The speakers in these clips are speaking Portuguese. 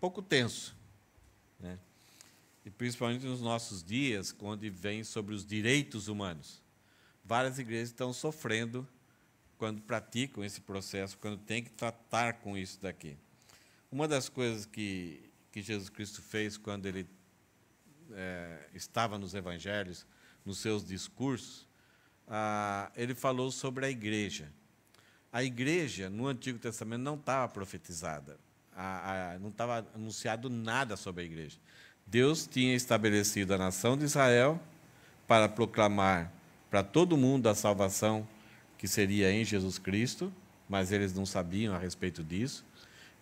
pouco tenso. Né? E principalmente nos nossos dias, quando vem sobre os direitos humanos. Várias igrejas estão sofrendo quando praticam esse processo, quando tem que tratar com isso daqui. Uma das coisas que, que Jesus Cristo fez quando ele é, estava nos evangelhos, nos seus discursos, ah, ele falou sobre a igreja. A igreja, no Antigo Testamento, não estava profetizada a, a, não estava anunciado nada sobre a igreja. Deus tinha estabelecido a nação de Israel para proclamar para todo mundo a salvação que seria em Jesus Cristo, mas eles não sabiam a respeito disso.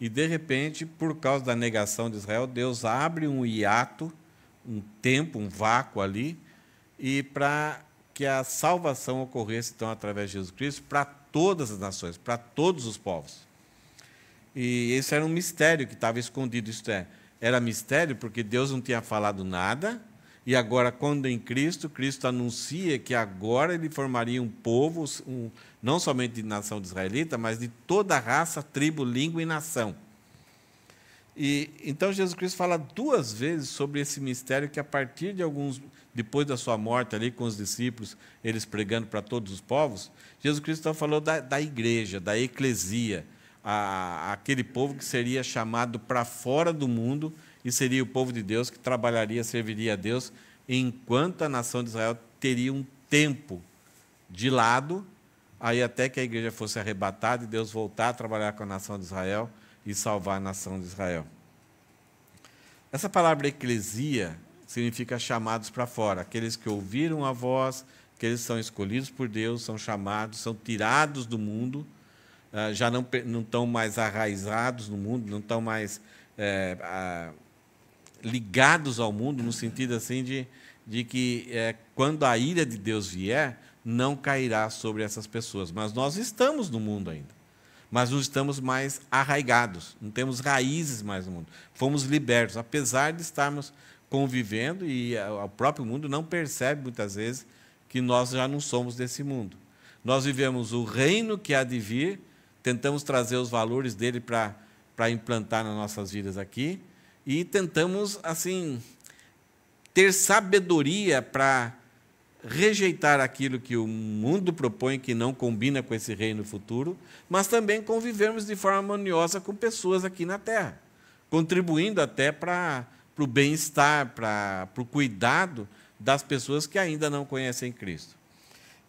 E de repente, por causa da negação de Israel, Deus abre um hiato, um tempo, um vácuo ali, e para que a salvação ocorresse então através de Jesus Cristo para todas as nações, para todos os povos. E esse era um mistério que estava escondido. Isto é, era mistério porque Deus não tinha falado nada. E agora, quando em Cristo, Cristo anuncia que agora ele formaria um povo, um, não somente de nação de israelita, mas de toda raça, tribo, língua e nação. E então Jesus Cristo fala duas vezes sobre esse mistério que a partir de alguns depois da sua morte ali com os discípulos, eles pregando para todos os povos, Jesus Cristo então falou da, da igreja, da eclesia, a, aquele povo que seria chamado para fora do mundo e seria o povo de Deus que trabalharia, serviria a Deus, enquanto a nação de Israel teria um tempo de lado, aí até que a igreja fosse arrebatada e Deus voltar a trabalhar com a nação de Israel e salvar a nação de Israel. Essa palavra eclesia significa chamados para fora, aqueles que ouviram a voz, que eles são escolhidos por Deus, são chamados, são tirados do mundo ah, já não, não estão mais arraizados no mundo, não estão mais é, a, ligados ao mundo, no sentido assim de, de que é, quando a ira de Deus vier, não cairá sobre essas pessoas. Mas nós estamos no mundo ainda. Mas não estamos mais arraigados, não temos raízes mais no mundo. Fomos libertos, apesar de estarmos convivendo e o próprio mundo não percebe muitas vezes que nós já não somos desse mundo. Nós vivemos o reino que há de vir, tentamos trazer os valores dele para implantar nas nossas vidas aqui e tentamos, assim, ter sabedoria para rejeitar aquilo que o mundo propõe que não combina com esse reino futuro, mas também convivermos de forma harmoniosa com pessoas aqui na Terra, contribuindo até para, para o bem-estar, para, para o cuidado das pessoas que ainda não conhecem Cristo.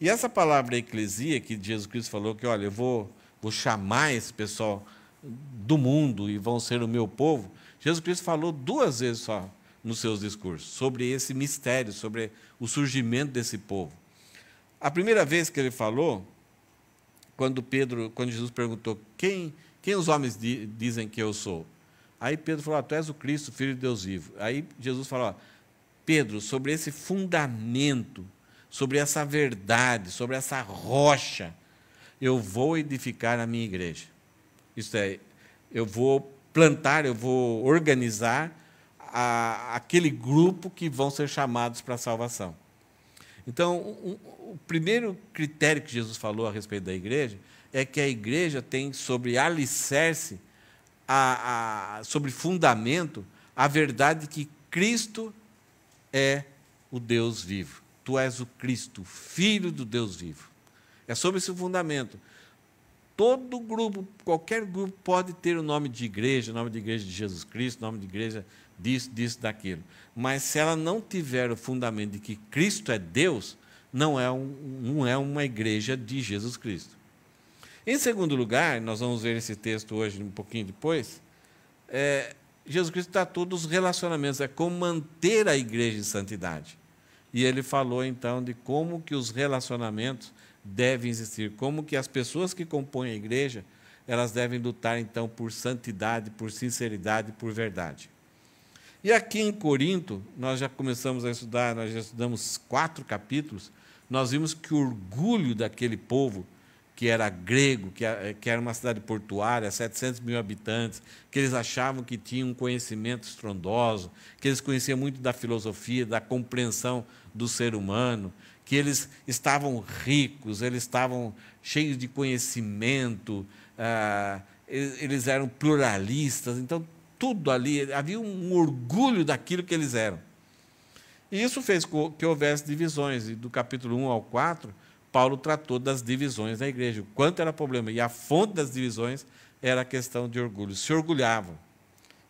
E essa palavra eclesia que Jesus Cristo falou que, olha, eu vou vou chamar esse pessoal do mundo e vão ser o meu povo. Jesus Cristo falou duas vezes só nos seus discursos sobre esse mistério, sobre o surgimento desse povo. A primeira vez que ele falou, quando Pedro, quando Jesus perguntou quem, quem os homens di, dizem que eu sou, aí Pedro falou: ah, Tu és o Cristo, Filho de Deus vivo. Aí Jesus falou: Pedro, sobre esse fundamento, sobre essa verdade, sobre essa rocha eu vou edificar a minha igreja. Isto é, eu vou plantar, eu vou organizar a, aquele grupo que vão ser chamados para a salvação. Então, o, o primeiro critério que Jesus falou a respeito da igreja é que a igreja tem sobre alicerce, a, a, sobre fundamento, a verdade que Cristo é o Deus vivo. Tu és o Cristo, filho do Deus vivo. É sobre esse fundamento. Todo grupo, qualquer grupo, pode ter o nome de igreja, o nome de igreja de Jesus Cristo, o nome de igreja disso, disso, daquilo. Mas se ela não tiver o fundamento de que Cristo é Deus, não é, um, não é uma igreja de Jesus Cristo. Em segundo lugar, nós vamos ver esse texto hoje, um pouquinho depois, é, Jesus Cristo tratou dos relacionamentos, é como manter a igreja em santidade. E ele falou então de como que os relacionamentos deve existir, como que as pessoas que compõem a igreja, elas devem lutar então por santidade, por sinceridade, por verdade. E aqui em Corinto, nós já começamos a estudar, nós já estudamos quatro capítulos, nós vimos que o orgulho daquele povo, que era grego, que era uma cidade portuária, 700 mil habitantes, que eles achavam que tinham um conhecimento estrondoso, que eles conheciam muito da filosofia, da compreensão do ser humano, que eles estavam ricos, eles estavam cheios de conhecimento, ah, eles eram pluralistas, então tudo ali, havia um orgulho daquilo que eles eram. E isso fez que houvesse divisões, e do capítulo 1 ao 4, Paulo tratou das divisões da igreja, o quanto era problema, e a fonte das divisões era a questão de orgulho, se orgulhavam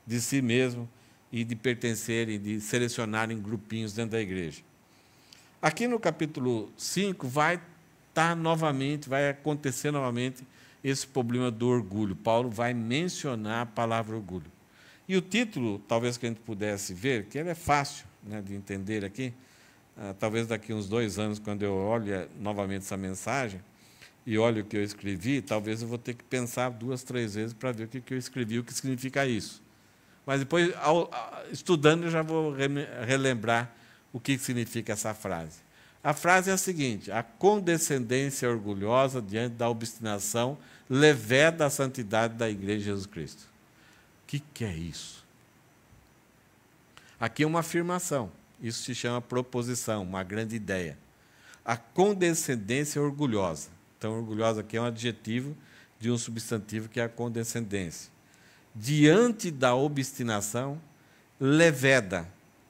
de si mesmo e de pertencerem, de selecionarem grupinhos dentro da igreja. Aqui no capítulo 5 vai estar tá novamente, vai acontecer novamente esse problema do orgulho. Paulo vai mencionar a palavra orgulho. E o título, talvez que a gente pudesse ver, que ele é fácil né, de entender aqui, ah, talvez daqui uns dois anos, quando eu olho eh, novamente essa mensagem e olho o que eu escrevi, talvez eu vou ter que pensar duas, três vezes para ver o que eu escrevi, o que significa isso. Mas depois, ao, estudando, eu já vou relembrar o que significa essa frase. A frase é a seguinte: a condescendência orgulhosa diante da obstinação levé da santidade da Igreja de Jesus Cristo. O que, que é isso? Aqui é uma afirmação. Isso se chama proposição, uma grande ideia. A condescendência orgulhosa. Então, orgulhosa aqui é um adjetivo de um substantivo que é a condescendência. Diante da obstinação, leveda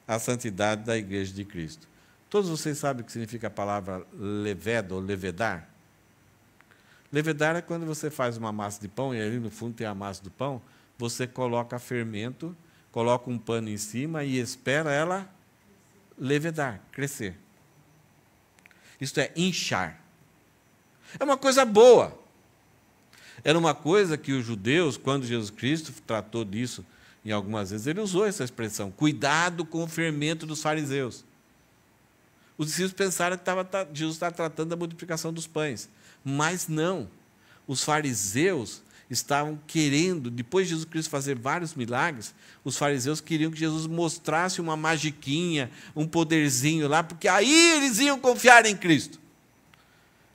a santidade da Igreja de Cristo. Todos vocês sabem o que significa a palavra leveda ou levedar? Levedar é quando você faz uma massa de pão e ali no fundo tem a massa do pão, você coloca fermento, coloca um pano em cima e espera ela levedar, crescer. Isto é inchar. É uma coisa boa. Era uma coisa que os judeus, quando Jesus Cristo tratou disso em algumas vezes ele usou essa expressão: cuidado com o fermento dos fariseus. Os discípulos pensaram que estava, Jesus estava tratando da multiplicação dos pães, mas não. Os fariseus estavam querendo, depois de Jesus Cristo fazer vários milagres, os fariseus queriam que Jesus mostrasse uma magiquinha, um poderzinho lá, porque aí eles iam confiar em Cristo.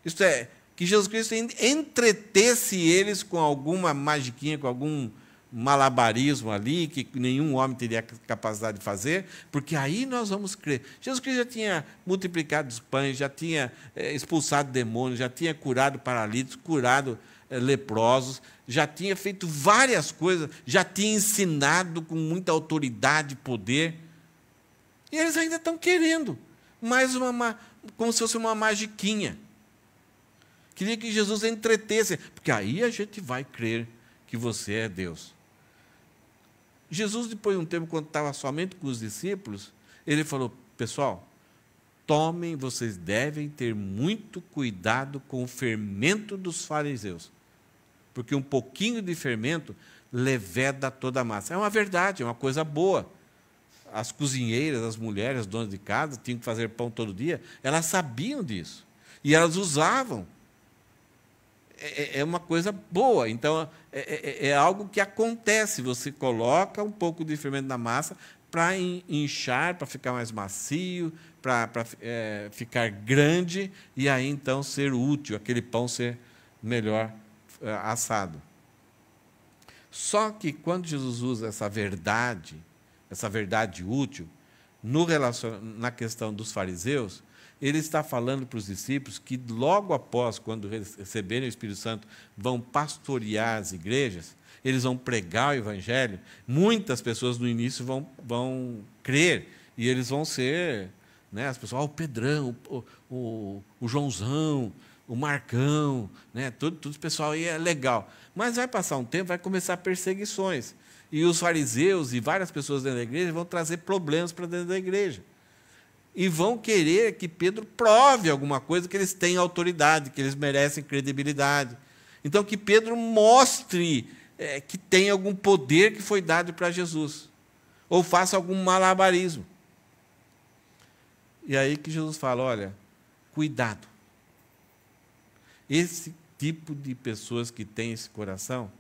Isto é, que Jesus Cristo entretesse eles com alguma magiquinha, com algum malabarismo ali que nenhum homem teria capacidade de fazer, porque aí nós vamos crer. Jesus Cristo já tinha multiplicado os pães, já tinha eh, expulsado demônios, já tinha curado paralíticos, curado eh, leprosos, já tinha feito várias coisas, já tinha ensinado com muita autoridade e poder. E eles ainda estão querendo mais uma como se fosse uma magiquinha. Queria que Jesus entretesse, porque aí a gente vai crer que você é Deus. Jesus, depois de um tempo, quando estava somente com os discípulos, ele falou: Pessoal, tomem, vocês devem ter muito cuidado com o fermento dos fariseus, porque um pouquinho de fermento leveda toda a massa. É uma verdade, é uma coisa boa. As cozinheiras, as mulheres, as donas de casa, tinham que fazer pão todo dia, elas sabiam disso. E elas usavam é, é, é, uma coisa boa. Então, é, é, é, algo que acontece. Você coloca um pouco de fermento na massa para inchar, para ficar mais macio, para ficar grande e aí então ser útil, aquele pão ser melhor assado. Só que quando Jesus usa essa verdade, essa verdade útil, no relacion... na questão dos fariseus, ele está falando para os discípulos que logo após, quando receberem o Espírito Santo, vão pastorear as igrejas, eles vão pregar o Evangelho. Muitas pessoas no início vão, vão crer e eles vão ser. Né, as pessoas, ah, o Pedrão, o, o, o Joãozão, o Marcão, né, tudo, tudo o pessoal aí é legal. Mas vai passar um tempo, vai começar perseguições. E os fariseus e várias pessoas dentro da igreja vão trazer problemas para dentro da igreja e vão querer que Pedro prove alguma coisa que eles têm autoridade, que eles merecem credibilidade. Então, que Pedro mostre é, que tem algum poder que foi dado para Jesus, ou faça algum malabarismo. E aí que Jesus fala: olha, cuidado. Esse tipo de pessoas que tem esse coração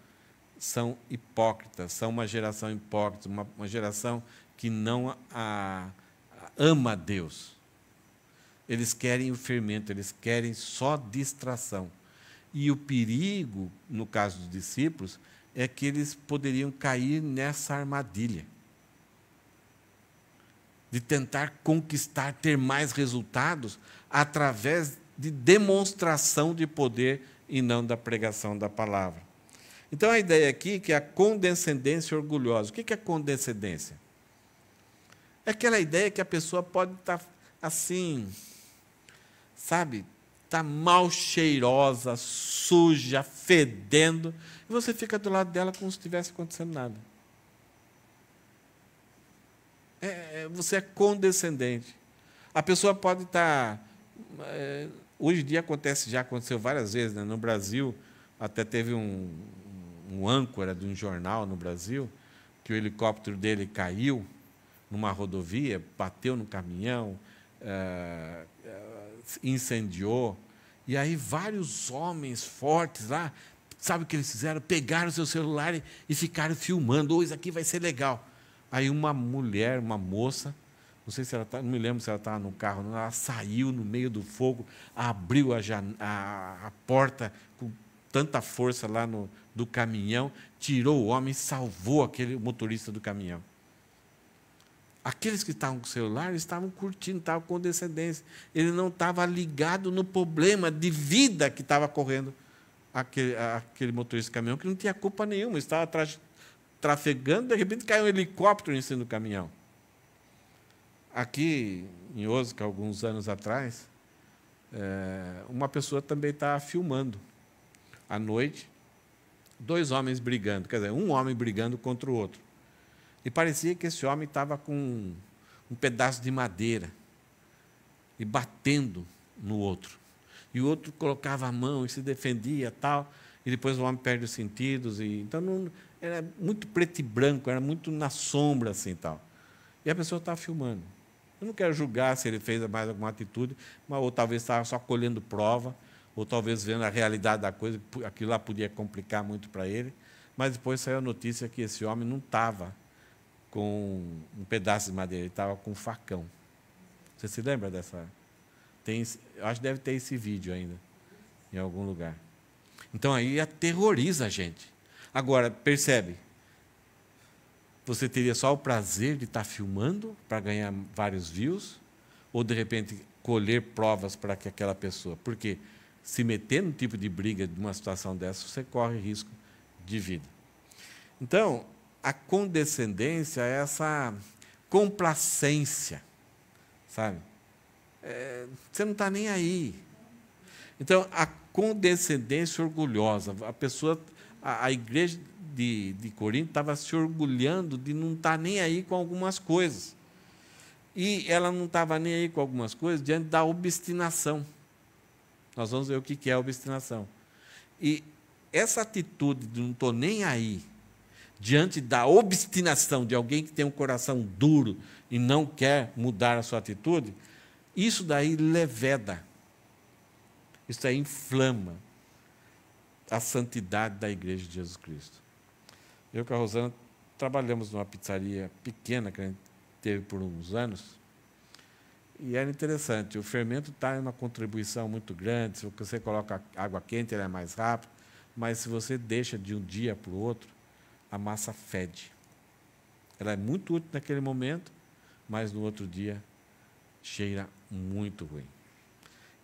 são hipócritas, são uma geração hipócrita, uma, uma geração que não a, ama Deus. Eles querem o fermento, eles querem só distração. E o perigo, no caso dos discípulos, é que eles poderiam cair nessa armadilha de tentar conquistar, ter mais resultados através de demonstração de poder e não da pregação da palavra. Então a ideia aqui é que a condescendência orgulhosa. O que é condescendência? É aquela ideia que a pessoa pode estar tá assim, sabe? Está mal cheirosa, suja, fedendo, e você fica do lado dela como se estivesse acontecendo nada. É, é você é condescendente. A pessoa pode estar. Tá, é, hoje em dia acontece, já aconteceu várias vezes, né? no Brasil, até teve um, um âncora de um jornal no Brasil, que o helicóptero dele caiu numa rodovia, bateu no caminhão, uh, incendiou. E aí vários homens fortes lá, sabe o que eles fizeram? Pegaram seu celular e, e ficaram filmando. Oh, isso aqui vai ser legal. Aí uma mulher, uma moça, não sei se ela tá, não me lembro se ela estava no carro, ela saiu no meio do fogo, abriu a, a, a porta com tanta força lá no, do caminhão, tirou o homem, salvou aquele motorista do caminhão. Aqueles que estavam com o celular estavam curtindo, estavam com descendência. Ele não estava ligado no problema de vida que estava correndo aquele, aquele motorista de caminhão, que não tinha culpa nenhuma, estava tra trafegando, de repente caiu um helicóptero em cima do caminhão. Aqui em Osca, alguns anos atrás, é, uma pessoa também estava filmando à noite, dois homens brigando, quer dizer, um homem brigando contra o outro. E parecia que esse homem estava com um pedaço de madeira e batendo no outro. E o outro colocava a mão e se defendia tal. E depois o homem perde os sentidos. E, então não, era muito preto e branco, era muito na sombra assim tal. E a pessoa estava filmando. Eu não quero julgar se ele fez mais alguma atitude, mas, ou talvez estava só colhendo prova, ou talvez vendo a realidade da coisa, aquilo lá podia complicar muito para ele. Mas depois saiu a notícia que esse homem não estava com um pedaço de madeira, ele estava com um facão. Você se lembra dessa? Tem, eu acho que deve ter esse vídeo ainda, em algum lugar. Então aí aterroriza a gente. Agora, percebe? Você teria só o prazer de estar tá filmando para ganhar vários views? Ou de repente colher provas para que aquela pessoa. Porque se meter no tipo de briga de uma situação dessa, você corre risco de vida. Então, a condescendência, é essa complacência, sabe? É, você não está nem aí. Então, a condescendência orgulhosa, a pessoa, a, a igreja de, de Corinto estava se orgulhando de não estar tá nem aí com algumas coisas. E ela não estava nem aí com algumas coisas diante da obstinação. Nós vamos ver o que é obstinação. E essa atitude de não estou nem aí, diante da obstinação de alguém que tem um coração duro e não quer mudar a sua atitude, isso daí leveda, isso daí inflama a santidade da Igreja de Jesus Cristo. Eu com a Rosana trabalhamos numa pizzaria pequena que a gente teve por uns anos. E era interessante, o fermento está em uma contribuição muito grande. Se você coloca água quente, ele é mais rápido. Mas se você deixa de um dia para o outro, a massa fede. Ela é muito útil naquele momento, mas no outro dia cheira muito ruim.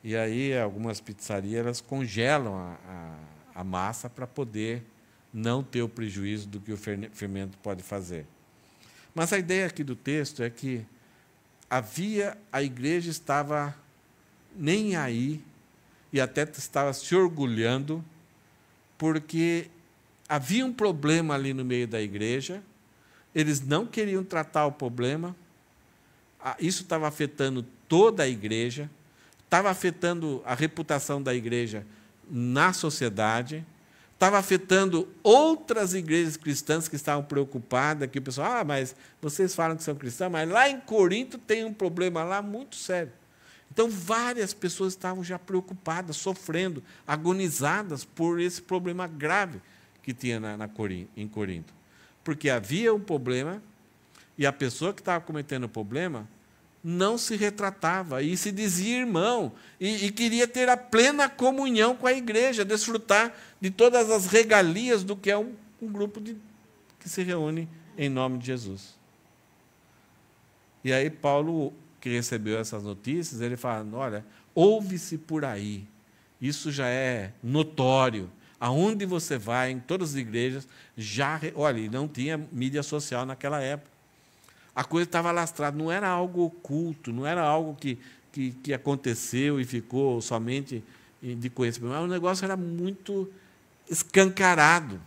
E aí algumas pizzarias elas congelam a, a, a massa para poder não ter o prejuízo do que o fermento pode fazer. Mas a ideia aqui do texto é que havia a igreja estava nem aí e até estava se orgulhando porque havia um problema ali no meio da igreja, eles não queriam tratar o problema, isso estava afetando toda a igreja, estava afetando a reputação da igreja na sociedade, estava afetando outras igrejas cristãs que estavam preocupadas, que o pessoal, ah, mas vocês falam que são cristãs, mas lá em Corinto tem um problema lá muito sério. Então, várias pessoas estavam já preocupadas, sofrendo, agonizadas por esse problema grave que tinha na, na Corinto, em Corinto. Porque havia um problema e a pessoa que estava cometendo o problema não se retratava e se dizia irmão e, e, queria ter a plena comunhão com a igreja, desfrutar de todas as regalias do que é um, um grupo de, que se reúne em nome de Jesus. E aí Paulo, que recebeu essas notícias, ele fala: olha, ouve-se por aí, isso já é notório, Aonde você vai, em todas as igrejas, já. Olha, não tinha mídia social naquela época. A coisa estava lastrada, não era algo oculto, não era algo que, que, que aconteceu e ficou somente de conhecimento. Mas o negócio era muito escancarado.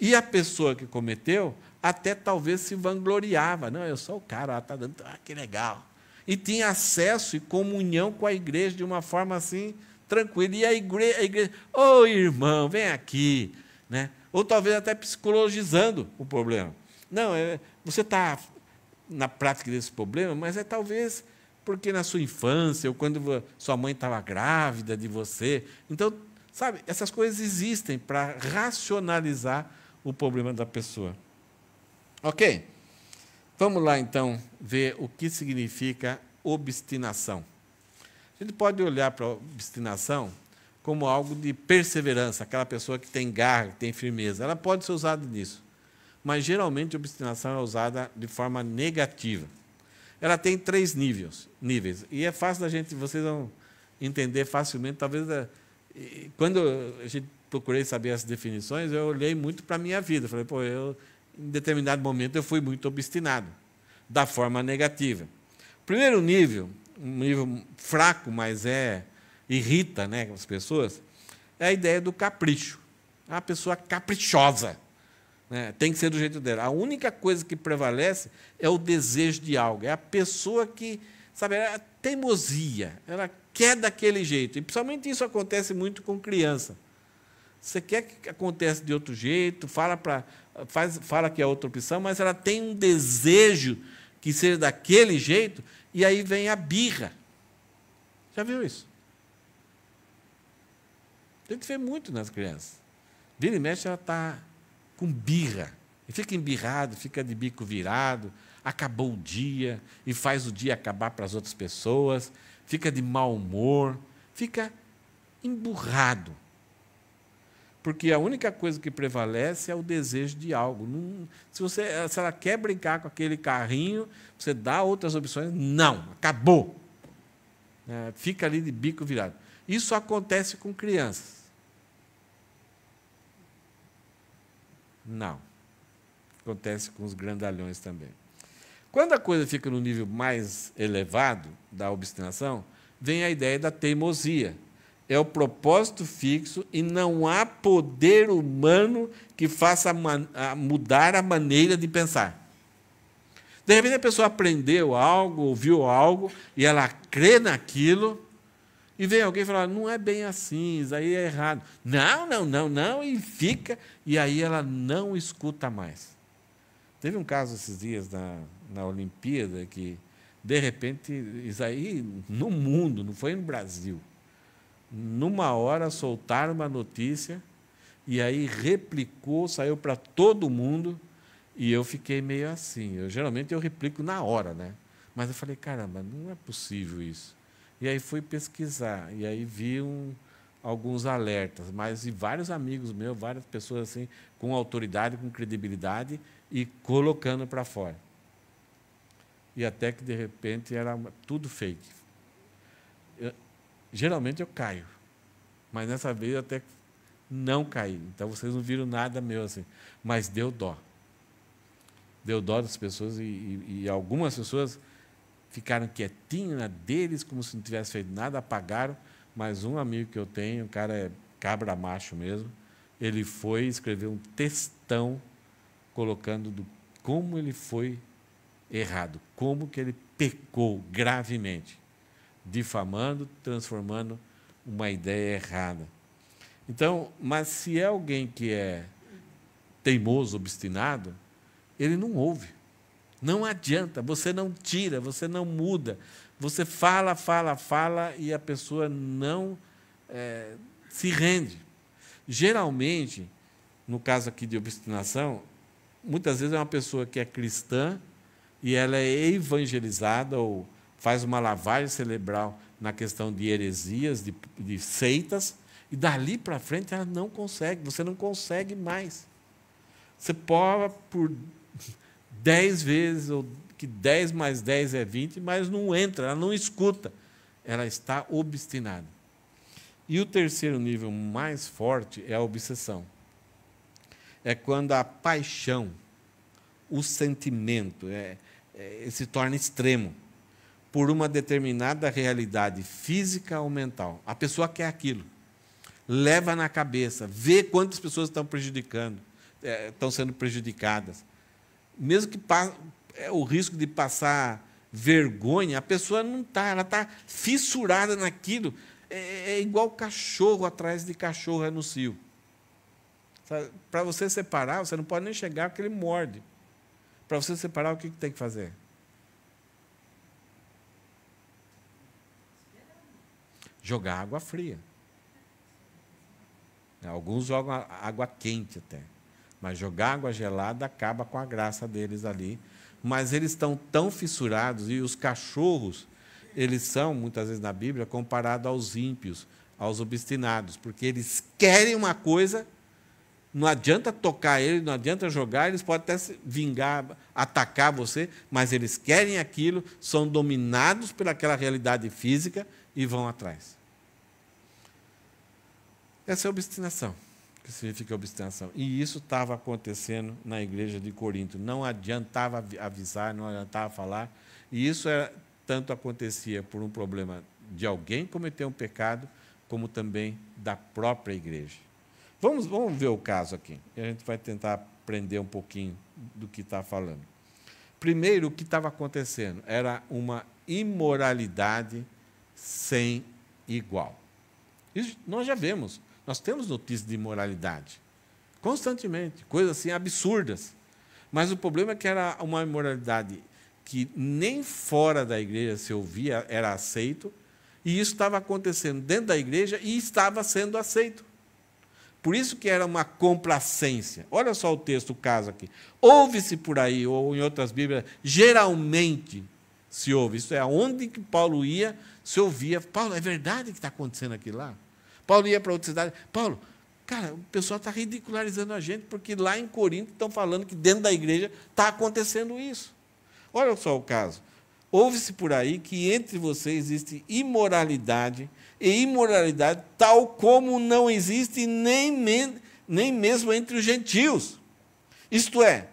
E a pessoa que cometeu até talvez se vangloriava. Não, eu sou o cara, está dando. Ah, que legal. E tinha acesso e comunhão com a igreja de uma forma assim tranquilo. E a igreja, a igreja oh, irmão, vem aqui. Né? Ou talvez até psicologizando o problema. Não, é, você está na prática desse problema, mas é talvez porque na sua infância, ou quando sua mãe estava grávida de você. Então, sabe, essas coisas existem para racionalizar o problema da pessoa. Ok? Vamos lá então ver o que significa obstinação. A gente pode olhar para a obstinação como algo de perseverança, aquela pessoa que tem garra, que tem firmeza. Ela pode ser usada nisso. Mas geralmente a obstinação é usada de forma negativa. Ela tem três níveis, níveis. E é fácil da gente, vocês vão entender facilmente. Talvez eh, quando a gente procurei saber as definições, eu olhei muito para a minha vida. Falei, pô, eu, em determinado momento eu fui muito obstinado, da forma negativa. Primeiro nível um nível fraco, mas é irrita né, as pessoas, é a ideia do capricho. É uma pessoa caprichosa. Né? Tem que ser do jeito dela. A única coisa que prevalece é o desejo de algo. É a pessoa que, sabe, é a teimosia. Ela quer daquele jeito. E principalmente isso acontece muito com criança. Você quer que aconteça de outro jeito, fala, pra, faz, fala que é outra opção, mas ela tem um desejo que seja daquele jeito e aí vem a birra. Já viu isso? A gente vê muito nas crianças. Vira e mexe, ela está com birra. E fica embirrado, fica de bico virado, acabou o dia e faz o dia acabar para as outras pessoas, fica de mau humor, fica emburrado. Porque a única coisa que prevalece é o desejo de algo. Não, se, você, se ela quer brincar com aquele carrinho, você dá outras opções. Não, acabou. É, fica ali de bico virado. Isso acontece com crianças. Não. Acontece com os grandalhões também. Quando a coisa fica no nível mais elevado da obstinação, vem a ideia da teimosia é o propósito fixo e não há poder humano que faça mudar a maneira de pensar. De repente a pessoa aprendeu algo, ouviu algo e ela crê naquilo e vem alguém falar: não é bem assim, isso aí é errado. Não, não, não, não, e fica, e aí ela não escuta mais. Teve um caso esses dias na, na Olimpíada que, de repente, isso aí no mundo, não foi no Brasil numa hora, soltaram uma notícia e aí replicou, saiu para todo mundo e eu fiquei meio assim. Eu, geralmente eu replico na hora, né? Mas eu falei, caramba, não é possível isso. E aí fui pesquisar e aí vi um, alguns alertas, mas e vários amigos meus, várias pessoas assim, com autoridade, com credibilidade e colocando para fora. E até que de repente era tudo fake, Geralmente eu caio, mas nessa vez eu até não caí. Então vocês não viram nada meu assim, mas deu dó. Deu dó das pessoas e, e, e algumas pessoas ficaram quietinhas na deles, como se não tivesse feito nada, apagaram. Mas um amigo que eu tenho, o cara é cabra macho mesmo, ele foi escrever um textão colocando do como ele foi errado, como que ele pecou gravemente difamando, transformando uma ideia errada. Então, mas se é alguém que é teimoso, obstinado, ele não ouve. Não adianta, você não tira, você não muda. Você fala, fala, fala e a pessoa não é, se rende. Geralmente, no caso aqui de obstinação, muitas vezes é uma pessoa que é cristã e ela é evangelizada ou faz uma lavagem cerebral na questão de heresias, de, de seitas, e dali para frente ela não consegue, você não consegue mais. Você prova por 10 vezes, ou que 10 mais 10 é 20, mas não entra, ela não escuta, ela está obstinada. E o terceiro nível mais forte é a obsessão. É quando a paixão, o sentimento é, é, se torna extremo por uma determinada realidade física ou mental. A pessoa quer aquilo. Leva na cabeça, vê quantas pessoas estão prejudicando, é, estão sendo prejudicadas. Mesmo que é o risco de passar vergonha, a pessoa não está, ela está fissurada naquilo. É, é, é, igual cachorro atrás de cachorro no cio Para você separar, você não pode nem chegar porque ele morde. Para você separar, o que, que tem que fazer? jogar água fria. Né, alguns jogam água quente até. Mas jogar água gelada acaba com a graça deles ali. Mas eles estão tão fissurados, e os cachorros, eles são, muitas vezes na Bíblia, comparados aos ímpios, aos obstinados, porque eles querem uma coisa, não adianta tocar ele, não adianta jogar, eles podem até se vingar, atacar você, mas eles querem aquilo, são dominados pelaquela realidade física e vão atrás. Essa é obstinação, que significa obstinação. E isso estava acontecendo na igreja de Corinto. Não adiantava avisar, não adiantava falar. E isso era, tanto acontecia por um problema de alguém cometer um pecado, como também da própria igreja. Vamos, vamos ver o caso aqui. E a gente vai tentar aprender um pouquinho do que está falando. Primeiro, o que estava acontecendo era uma imoralidade sem igual. Isso nós já vemos. Nós temos notícias de imoralidade constantemente, coisas assim absurdas. Mas o problema é que era uma imoralidade que nem fora da igreja se ouvia, era aceito, e isso estava acontecendo dentro da igreja e estava sendo aceito. Por isso que era uma complacência. Olha só o texto, o caso aqui. Ouve-se por aí, ou em outras Bíblias, geralmente se ouve. Isso é aonde que Paulo ia, se ouvia, Paulo, é verdade que está acontecendo aquilo lá? Paulo ia para outra cidade. Paulo, cara, o pessoal está ridicularizando a gente, porque lá em Corinto estão falando que dentro da igreja está acontecendo isso. Olha só o caso. Ouve-se por aí que entre vocês existe imoralidade, e imoralidade tal como não existe nem, nem mesmo entre os gentios. Isto é,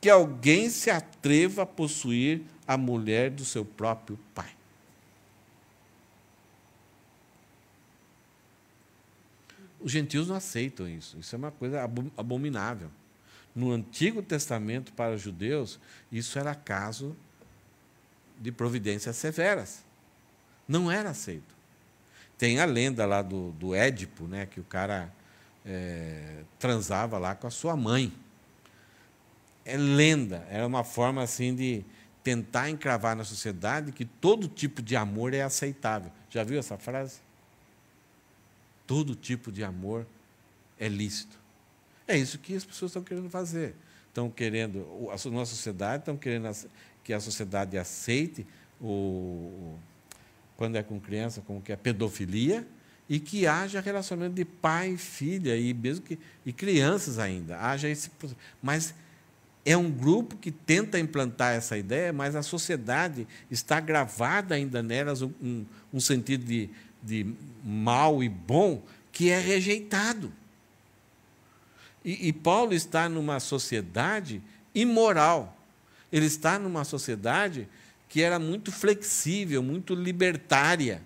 que alguém se atreva a possuir a mulher do seu próprio pai. Os gentios não aceitam isso. Isso é uma coisa abominável. No Antigo Testamento, para os judeus, isso era caso de providências severas. Não era aceito. Tem a lenda lá do, do Édipo, né, que o cara é, transava lá com a sua mãe. É lenda, era uma forma assim de tentar encravar na sociedade que todo tipo de amor é aceitável. Já viu essa frase? Todo tipo de amor é lícito. É isso que as pessoas estão querendo fazer. Estão querendo, a nossa sociedade, estão querendo que a sociedade aceite o, quando é com criança, como que é pedofilia, e que haja relacionamento de pai e filha, e mesmo que e crianças ainda. Haja esse, mas é um grupo que tenta implantar essa ideia, mas a sociedade está gravada ainda nelas um, um, um sentido de de mal e bom que é rejeitado. E, e Paulo está numa sociedade imoral. Ele está numa sociedade que era muito flexível, muito libertária.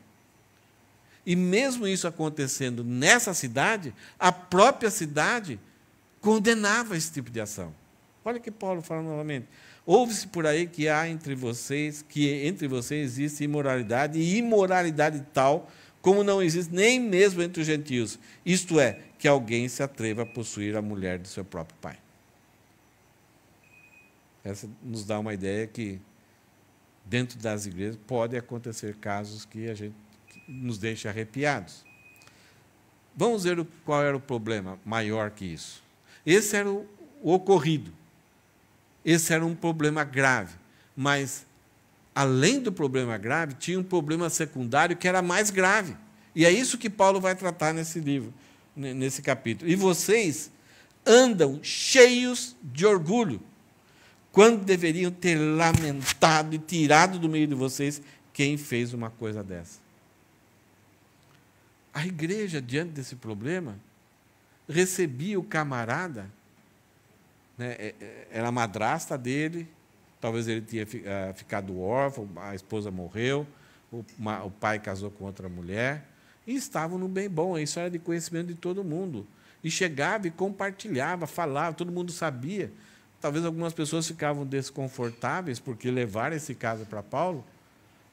E mesmo isso acontecendo nessa cidade, a própria cidade condenava esse tipo de ação. Olha que Paulo fala novamente. Ouve-se por aí que há entre vocês, que entre vocês existe imoralidade, e imoralidade tal como não existe nem mesmo entre os gentios, isto é, que alguém se atreva a possuir a mulher de seu próprio pai. Essa nos dá uma ideia que, dentro das igrejas, pode acontecer casos que a gente que nos deixa arrepiados. Vamos ver qual era o problema maior que isso. Esse era o ocorrido. Esse era um problema grave, mas além do problema grave, tinha um problema secundário que era mais grave. E é isso que Paulo vai tratar nesse livro, nesse capítulo. E vocês andam cheios de orgulho, quando deveriam ter lamentado e tirado do meio de vocês quem fez uma coisa dessa. A igreja, diante desse problema, recebia o camarada, né, é, é, era a madrasta dele, Talvez ele tenha ah, ficado órfão, a esposa morreu, o pai casou com outra mulher. E estavam no bem bom, isso era de conhecimento de todo mundo. E chegava e compartilhava, falava, todo mundo sabia. Talvez algumas pessoas ficavam desconfortáveis porque levaram esse caso para Paulo,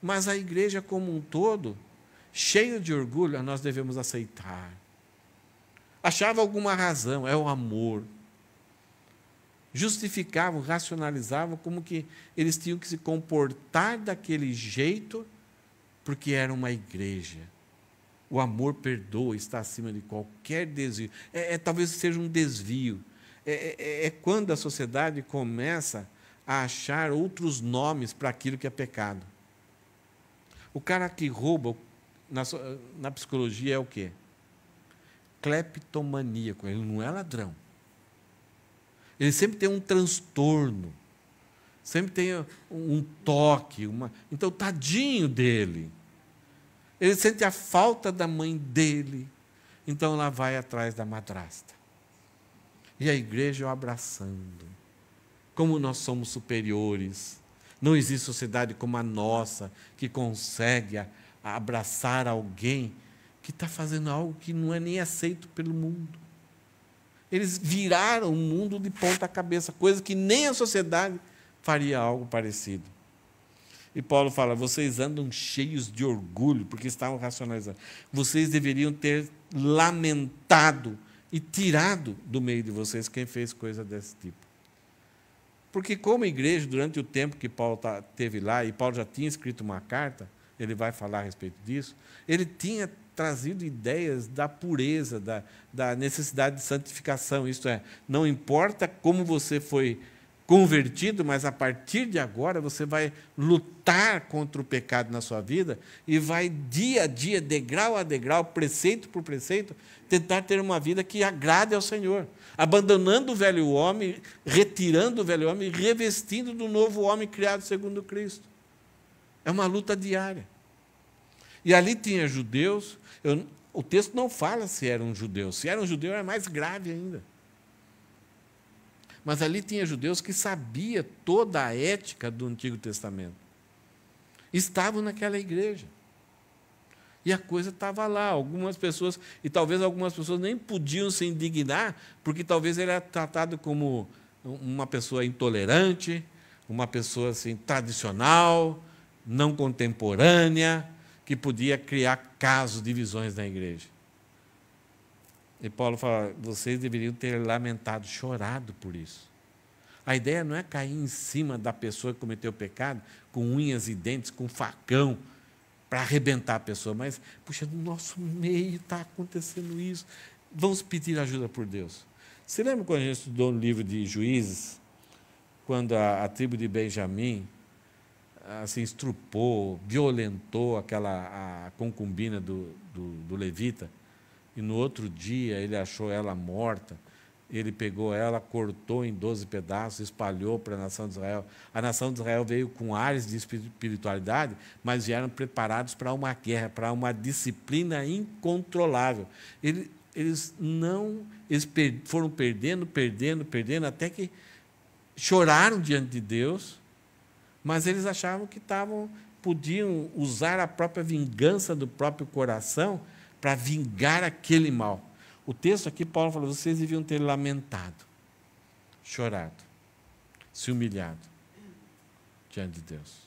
mas a igreja como um todo, cheio de orgulho, nós devemos aceitar. Achava alguma razão, é o amor, justificavam, racionalizavam como que eles tinham que se comportar daquele jeito, porque era uma igreja. O amor perdoa, está acima de qualquer desvio. É, é talvez seja um desvio. É, é, é, é quando a sociedade começa a achar outros nomes para aquilo que é pecado. O cara que rouba, na, na psicologia, é o quê? Cleptomaníaco. Ele não é ladrão ele sempre tem um transtorno, sempre tem um toque. Uma... Então, tadinho dele. Ele sente a falta da mãe dele. Então, lá vai atrás da madrasta. E a igreja o abraçando. Como nós somos superiores. Não existe sociedade como a nossa que consegue abraçar alguém que está fazendo algo que não é nem aceito pelo mundo. Eles viraram o mundo de ponta cabeça, coisa que nem a sociedade faria algo parecido. E Paulo fala: vocês andam cheios de orgulho, porque estavam racionalizando. Vocês deveriam ter lamentado e tirado do meio de vocês quem fez coisa desse tipo. Porque, como igreja, durante o tempo que Paulo tá, teve lá, e Paulo já tinha escrito uma carta, ele vai falar a respeito disso, ele tinha trazido ideias da pureza, da, da necessidade de santificação. Isto é, não importa como você foi convertido, mas a partir de agora você vai lutar contra o pecado na sua vida e vai dia a dia, degrau a degrau, preceito por preceito, tentar ter uma vida que agrade ao Senhor, abandonando o velho homem, retirando o velho homem e revestindo do novo homem criado segundo Cristo. É uma luta diária. E ali tinha judeus. Eu, o texto não fala se era um judeu. Se era um judeu, é mais grave ainda. Mas ali tinha judeus que sabia toda a ética do Antigo Testamento. Estavam naquela igreja. E a coisa estava lá. Algumas pessoas, e talvez algumas pessoas nem podiam se indignar, porque talvez ele era tratado como uma pessoa intolerante, uma pessoa assim tradicional, não contemporânea, que podia criar casos, divisões na igreja. E Paulo fala: vocês deveriam ter lamentado, chorado por isso. A ideia não é cair em cima da pessoa que cometeu o pecado, com unhas e dentes, com facão, para arrebentar a pessoa, mas, puxa, no nosso meio está acontecendo isso. Vamos pedir ajuda por Deus. Você lembra quando a gente estudou no livro de Juízes, quando a, a tribo de Benjamim assim, estrupou, violentou aquela a concubina do, do, do levita, e no outro dia ele achou ela morta, ele pegou ela, cortou em 12 pedaços, espalhou para a nação de Israel. A nação de Israel veio com ares de espiritualidade, mas vieram preparados para uma guerra, para uma disciplina incontrolável. Eles, eles não eles per, foram perdendo, perdendo, perdendo, até que choraram diante de Deus mas eles achavam que estavam podiam usar a própria vingança do próprio coração para vingar aquele mal. O texto aqui, Paulo fala: vocês deviam ter lamentado, chorado, se humilhado diante de Deus.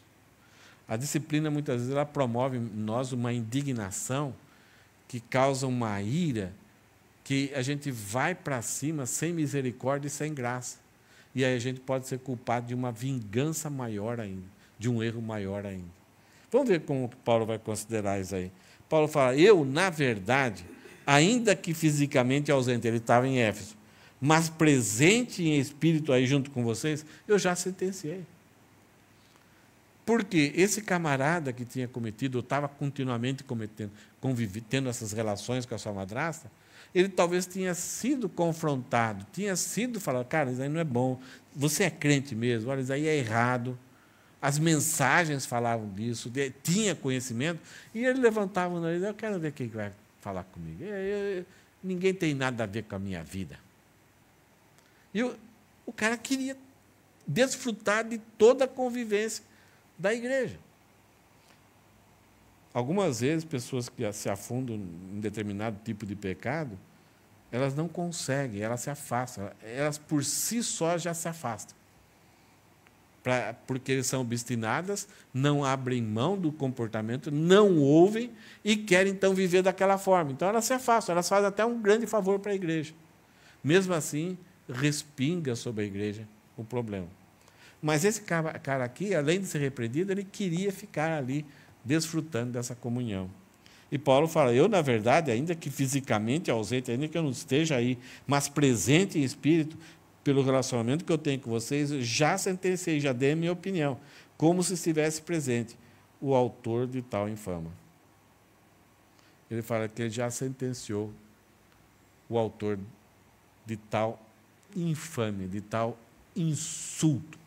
A disciplina, muitas vezes, ela promove em nós uma indignação que causa uma ira que a gente vai para cima sem misericórdia e sem graça. E aí a gente pode ser culpado de uma vingança maior ainda, de um erro maior ainda. Vamos ver como Paulo vai considerar isso aí. Paulo fala: Eu, na verdade, ainda que fisicamente ausente, ele estava em Éfeso, mas presente em espírito aí junto com vocês, eu já sentenciei. Porque esse camarada que tinha cometido, ou estava continuamente cometendo, convivendo tendo essas relações com a sua madrasta, ele talvez tinha sido confrontado, tinha sido falado, cara, isso aí não é bom, você é crente mesmo, olha, isso aí é errado. As mensagens falavam disso, tinha conhecimento, e ele levantava o nariz, eu quero ver quem vai falar comigo. Eu, é, eu, é, é, ninguém tem nada a ver com a minha vida. E o, o cara queria desfrutar de toda a convivência da igreja. Algumas vezes, pessoas que se afundam em determinado tipo de pecado, elas não conseguem, elas se afastam. Elas por si só já se afastam. Pra, porque eles são obstinadas, não abrem mão do comportamento, não ouvem e querem então viver daquela forma. Então elas se afastam, elas fazem até um grande favor para a igreja. Mesmo assim, respinga sobre a igreja o problema. Mas esse cara aqui, além de ser repreendido, ele queria ficar ali desfrutando dessa comunhão. E Paulo fala: Eu, na verdade, ainda que fisicamente ausente, ainda que eu não esteja aí, mas presente em espírito, pelo relacionamento que eu tenho com vocês, já sentenciei, já dei a minha opinião, como se estivesse presente o autor de tal infama. Ele fala que ele já sentenciou o autor de tal infame, de tal insulto.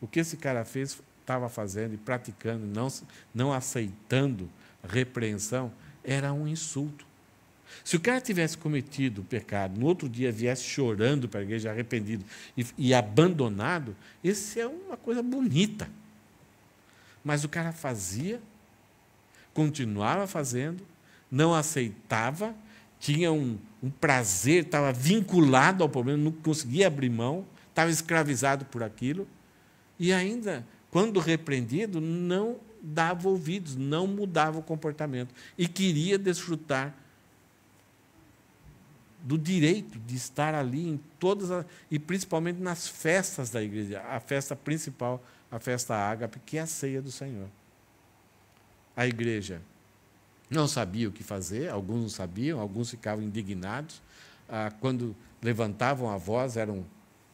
O que esse cara fez estava fazendo e praticando, não, não aceitando repreensão, era um insulto. Se o cara tivesse cometido o pecado, no outro dia viesse chorando para a igreja, arrependido e, e abandonado, isso é uma coisa bonita. Mas o cara fazia, continuava fazendo, não aceitava, tinha um, um prazer, estava vinculado ao problema, não conseguia abrir mão, estava escravizado por aquilo, e ainda quando repreendido, não dava ouvidos, não mudava o comportamento e queria desfrutar do direito de estar ali em todas as, e principalmente nas festas da igreja, a festa principal, a festa ágape, que é a ceia do Senhor. A igreja não sabia o que fazer, alguns não sabiam, alguns ficavam indignados, ah, quando levantavam a voz eram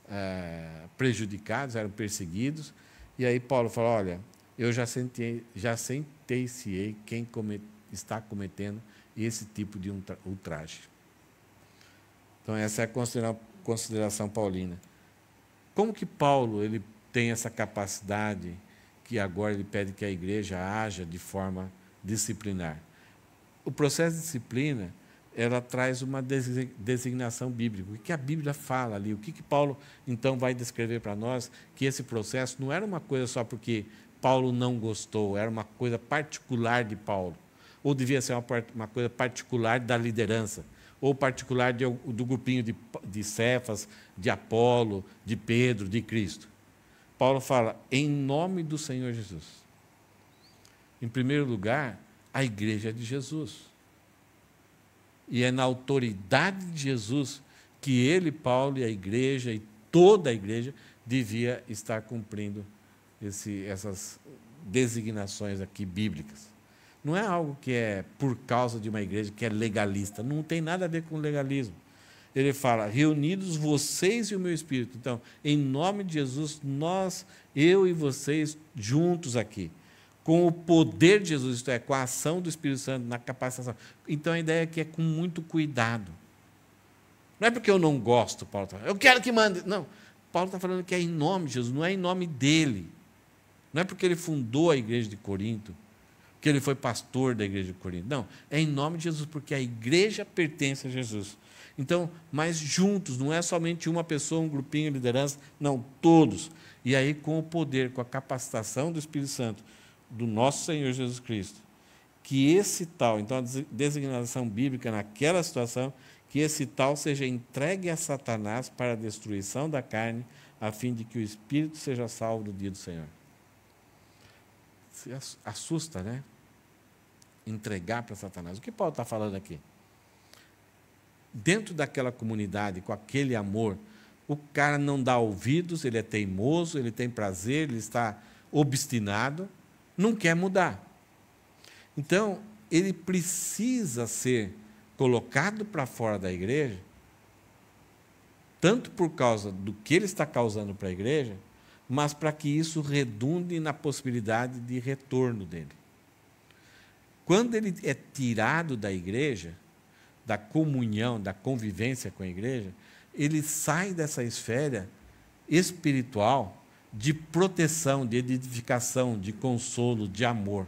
ah, prejudicados, eram perseguidos, e aí Paulo fala: olha, eu já sentei, já sentenciei quem come, está cometendo esse tipo de ultraje. Então essa é a consideração paulina. Como que Paulo ele tem essa capacidade que agora ele pede que a igreja haja de forma disciplinar? O processo de disciplina ela traz uma designação bíblica. O que a Bíblia fala ali? O que, que Paulo, então, vai descrever para nós? Que esse processo não era uma coisa só porque Paulo não gostou, era uma coisa particular de Paulo. Ou devia ser uma, uma coisa particular da liderança, ou particular de, do grupinho de, de Cefas, de Apolo, de Pedro, de Cristo. Paulo fala, em nome do Senhor Jesus. Em primeiro lugar, a igreja de Jesus. E é na autoridade de Jesus que ele, Paulo e a igreja e toda a igreja devia estar cumprindo esse, essas designações aqui bíblicas. Não é algo que é por causa de uma igreja que é legalista. Não tem nada a ver com legalismo. Ele fala: reunidos vocês e o meu espírito. Então, em nome de Jesus, nós, eu e vocês, juntos aqui com o poder de Jesus, isto é, com a ação do Espírito Santo na capacitação. Então a ideia é que é com muito cuidado. Não é porque eu não gosto, Paulo está falando, eu quero que mande. Não, Paulo está falando que é em nome de Jesus, não é em nome dele. Não é porque ele fundou a igreja de Corinto, que ele foi pastor da igreja de Corinto. Não, é em nome de Jesus, porque a igreja pertence a Jesus. Então, mas juntos, não é somente uma pessoa, um grupinho, liderança, não, todos. E aí, com o poder, com a capacitação do Espírito Santo, do nosso Senhor Jesus Cristo, que esse tal, então a designação bíblica naquela situação, que esse tal seja entregue a Satanás para a destruição da carne, a fim de que o espírito seja salvo no dia do Senhor. Se assusta, né? Entregar para Satanás. O que Paulo está falando aqui? Dentro daquela comunidade, com aquele amor, o cara não dá ouvidos, ele é teimoso, ele tem prazer, ele está obstinado não quer mudar. Então, ele precisa ser colocado para fora da igreja, tanto por causa do que ele está causando para a igreja, mas para que isso redunde na possibilidade de retorno dele. Quando ele é tirado da igreja, da comunhão, da convivência com a igreja, ele sai dessa esfera espiritual de proteção, de edificação, de consolo, de amor.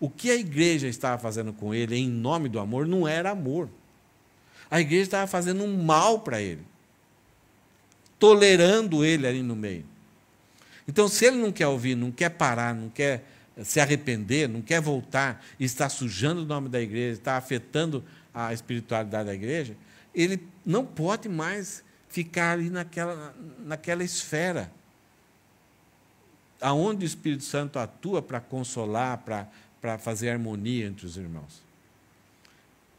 O que a igreja estava fazendo com ele em nome do amor não era amor. A igreja estava fazendo um mal para ele, tolerando ele ali no meio. Então, se ele não quer ouvir, não quer parar, não quer se arrepender, não quer voltar, está sujando o nome da igreja, está afetando a espiritualidade da igreja, ele não pode mais ficar ali naquela, naquela esfera aonde o Espírito Santo atua para consolar, para, para fazer harmonia entre os irmãos.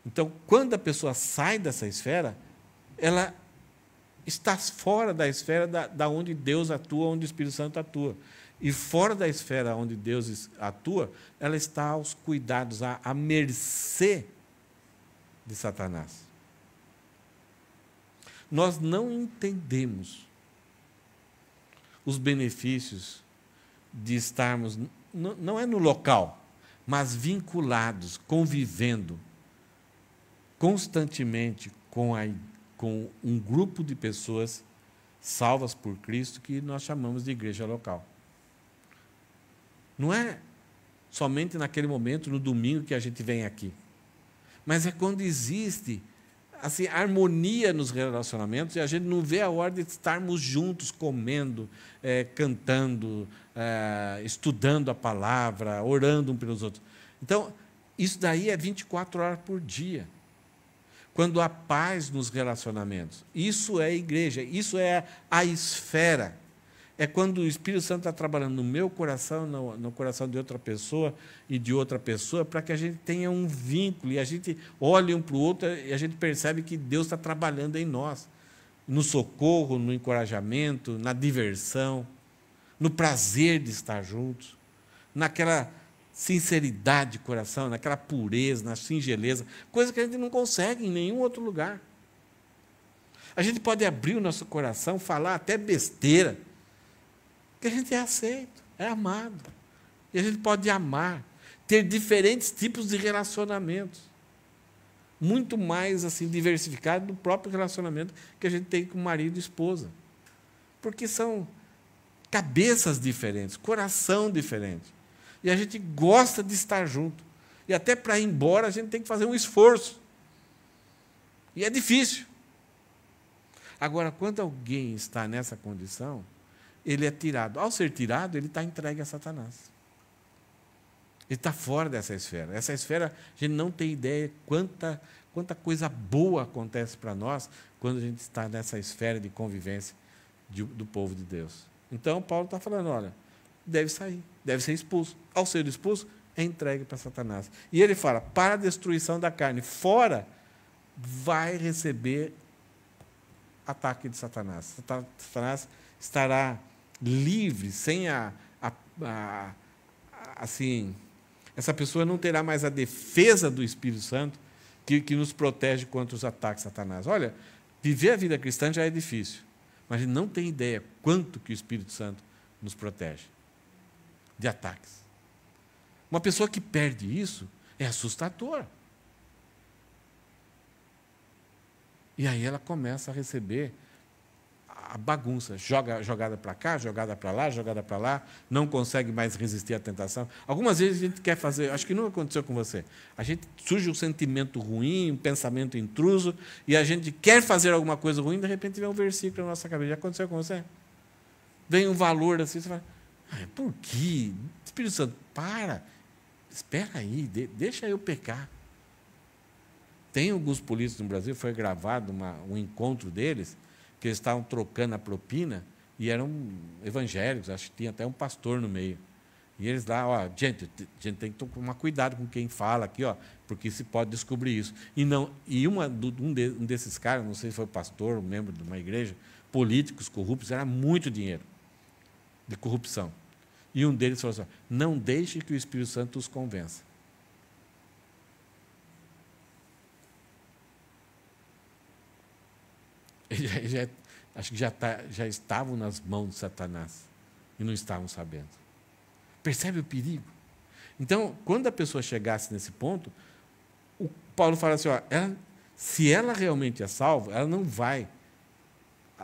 Então, quando a pessoa sai dessa esfera, ela está fora da esfera da, da onde Deus atua, onde o Espírito Santo atua. E fora da esfera onde Deus atua, ela está aos cuidados, à, à mercê de Satanás. Nós não entendemos os benefícios de estarmos, não é no local, mas vinculados, convivendo constantemente com, a, com um grupo de pessoas salvas por Cristo que nós chamamos de igreja local. Não é somente naquele momento, no domingo, que a gente vem aqui, mas é quando existe assim, harmonia nos relacionamentos e a gente não vê a hora de estarmos juntos comendo, é, cantando, é, estudando a palavra, orando um pelos outros. Então, isso daí é 24 horas por dia. Quando há paz nos relacionamentos. Isso é igreja, isso é a esfera é quando o Espírito Santo está trabalhando no meu coração, no, no coração de outra pessoa e de outra pessoa, para que a gente tenha um vínculo e a gente olhe um para o outro e a gente percebe que Deus está trabalhando em nós, no socorro, no encorajamento, na diversão, no prazer de estar juntos, naquela sinceridade de coração, naquela pureza, na singeleza, coisa que a gente não consegue em nenhum outro lugar. A gente pode abrir o nosso coração, falar até besteira porque a gente é aceito, é amado. E a gente pode amar, ter diferentes tipos de relacionamentos. Muito mais assim diversificado do próprio relacionamento que a gente tem com marido e esposa. Porque são cabeças diferentes, coração diferente. E a gente gosta de estar junto. E até para ir embora a gente tem que fazer um esforço. E é difícil. Agora, quando alguém está nessa condição, ele é tirado. Ao ser tirado, ele está entregue a Satanás. Ele está fora dessa esfera. Essa esfera, a gente não tem ideia quanta, quanta coisa boa acontece para nós quando a gente está nessa esfera de convivência de, do povo de Deus. Então, Paulo está falando: olha, deve sair, deve ser expulso. Ao ser expulso, é entregue para Satanás. E ele fala: para a destruição da carne, fora vai receber ataque de Satanás. Satanás estará livre, sem a, a, a, a assim, essa pessoa não terá mais a defesa do Espírito Santo que, que nos protege contra os ataques de Satanás. Olha, viver a vida cristã já é difícil, mas a gente não tem ideia quanto que o Espírito Santo nos protege de ataques. Uma pessoa que perde isso é assustador. E aí ela começa a receber a bagunça, joga jogada para cá, jogada para lá, jogada para lá, não consegue mais resistir à tentação. Algumas vezes a gente quer fazer, acho que não aconteceu com você. A gente surge um sentimento ruim, um pensamento intruso e a gente quer fazer alguma coisa ruim, de repente vem um versículo na nossa cabeça. Já aconteceu com você? Vem um valor assim, você fala: ah, é "Por que? Espírito Santo, para. Espera aí, de, deixa eu pecar." Tem alguns políticos no Brasil, foi gravado uma, um encontro deles, que eles estavam trocando a propina e eram evangélicos, acho que tinha até um pastor no meio. E eles lá, ó, gente, gente tem que tomar cuidado com quem fala aqui, ó, porque se pode descobrir isso. E não, e uma, um, de, um desses caras, não sei se foi pastor, membro de uma igreja, políticos corruptos, era muito dinheiro de corrupção. E um deles falou assim: não deixe que o Espírito Santo os convença. já, já, acho que já, tá, já estavam nas mãos de Satanás e não estavam sabendo. Percebe o perigo? Então, quando a pessoa chegasse nesse ponto, o Paulo fala assim: ó, ela, se ela realmente é salva, ela não vai,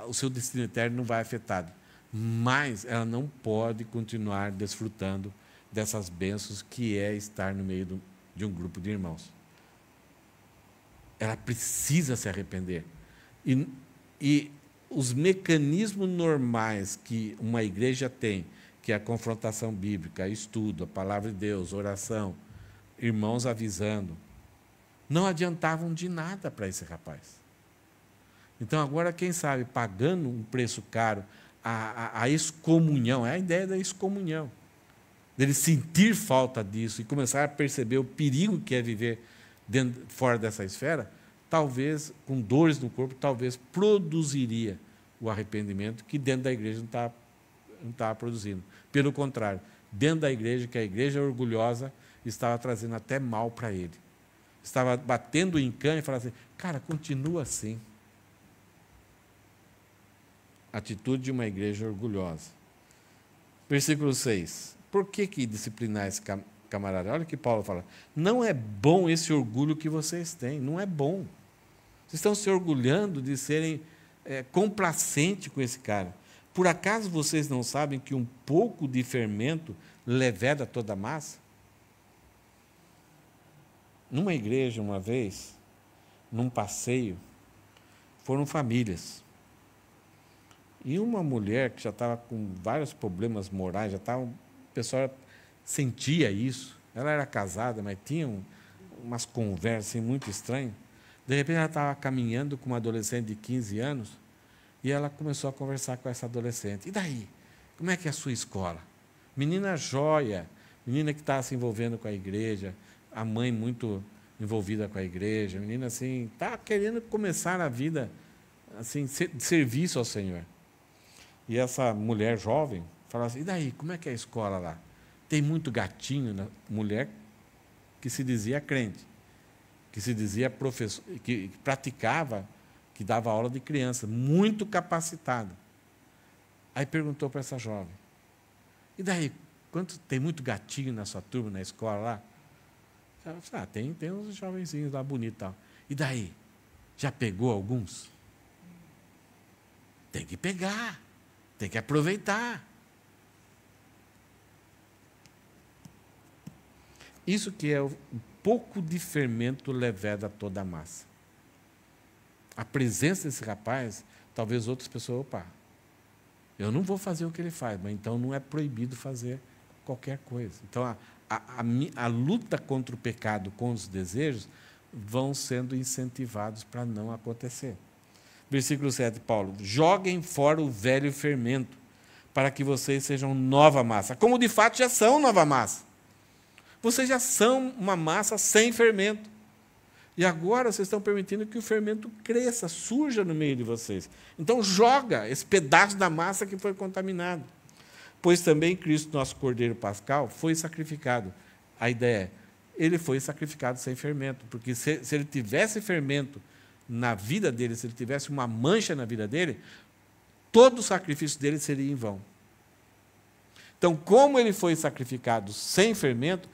o seu destino eterno não vai afetado. Mas ela não pode continuar desfrutando dessas bênçãos que é estar no meio do, de um grupo de irmãos. Ela precisa se arrepender. E e os mecanismos normais que uma igreja tem, que é a confrontação bíblica, estudo, a palavra de Deus, oração, irmãos avisando, não adiantavam de nada para esse rapaz. Então, agora, quem sabe, pagando um preço caro, a, a, a excomunhão, é a ideia da excomunhão, dele sentir falta disso e começar a perceber o perigo que é viver dentro, fora dessa esfera, talvez com dores no corpo, talvez produziria o arrependimento que dentro da igreja não está não tá produzindo. Pelo contrário, dentro da igreja, que a igreja é orgulhosa, estava trazendo até mal para ele. Estava batendo em cana e falando assim, cara, continua assim. Atitude de uma igreja orgulhosa. Versículo 6. Por que, que disciplinar esse camarada? Olha o que Paulo fala. Não é bom esse orgulho que vocês têm, não é bom. Vocês estão se orgulhando de serem é, complacentes com esse cara. Por acaso vocês não sabem que um pouco de fermento leveda toda a massa? Numa igreja, uma vez, num passeio, foram famílias. E uma mulher que já estava com vários problemas morais, já estava. O pessoal sentia isso. Ela era casada, mas tinha um, umas conversas assim, muito estranhas. De repente ela estava caminhando com uma adolescente de 15 anos e ela começou a conversar com essa adolescente. E daí? Como é que é a sua escola? Menina joia, menina que está se envolvendo com a igreja, a mãe muito envolvida com a igreja, menina assim, está querendo começar a vida assim, de serviço ao Senhor. E essa mulher jovem fala assim: e daí, como é que é a escola lá? Tem muito gatinho, na mulher que se dizia crente que se dizia professor, que, praticava, que dava aula de criança, muito capacitado. Aí perguntou para essa jovem: E daí? Quanto, tem muito gatinho na sua turma, na escola lá? Ela disse, Ah, tem, tem uns jovenzinhos lá bonitos e tal. E daí? Já pegou alguns? Tem que pegar, tem que aproveitar. Isso que é o pouco de fermento leveda toda a massa. A presença desse rapaz, talvez outras pessoas, opa, eu não vou fazer o que ele faz, mas então não é proibido fazer qualquer coisa. Então a, a, a, a luta contra o pecado, com os desejos, vão sendo incentivados para não acontecer. Versículo 7, Paulo: Joguem fora o velho fermento, para que vocês sejam nova massa, como de fato já são nova massa vocês já são uma massa sem fermento. E agora vocês estão permitindo que o fermento cresça, surja no meio de vocês. Então joga esse pedaço da massa que foi contaminado. Pois também Cristo, nosso Cordeiro Pascal, foi sacrificado. A ideia é, ele foi sacrificado sem fermento, porque se, se ele tivesse fermento na vida dele, se ele tivesse uma mancha na vida dele, todo o sacrifício dele seria em vão. Então, como ele foi sacrificado sem fermento,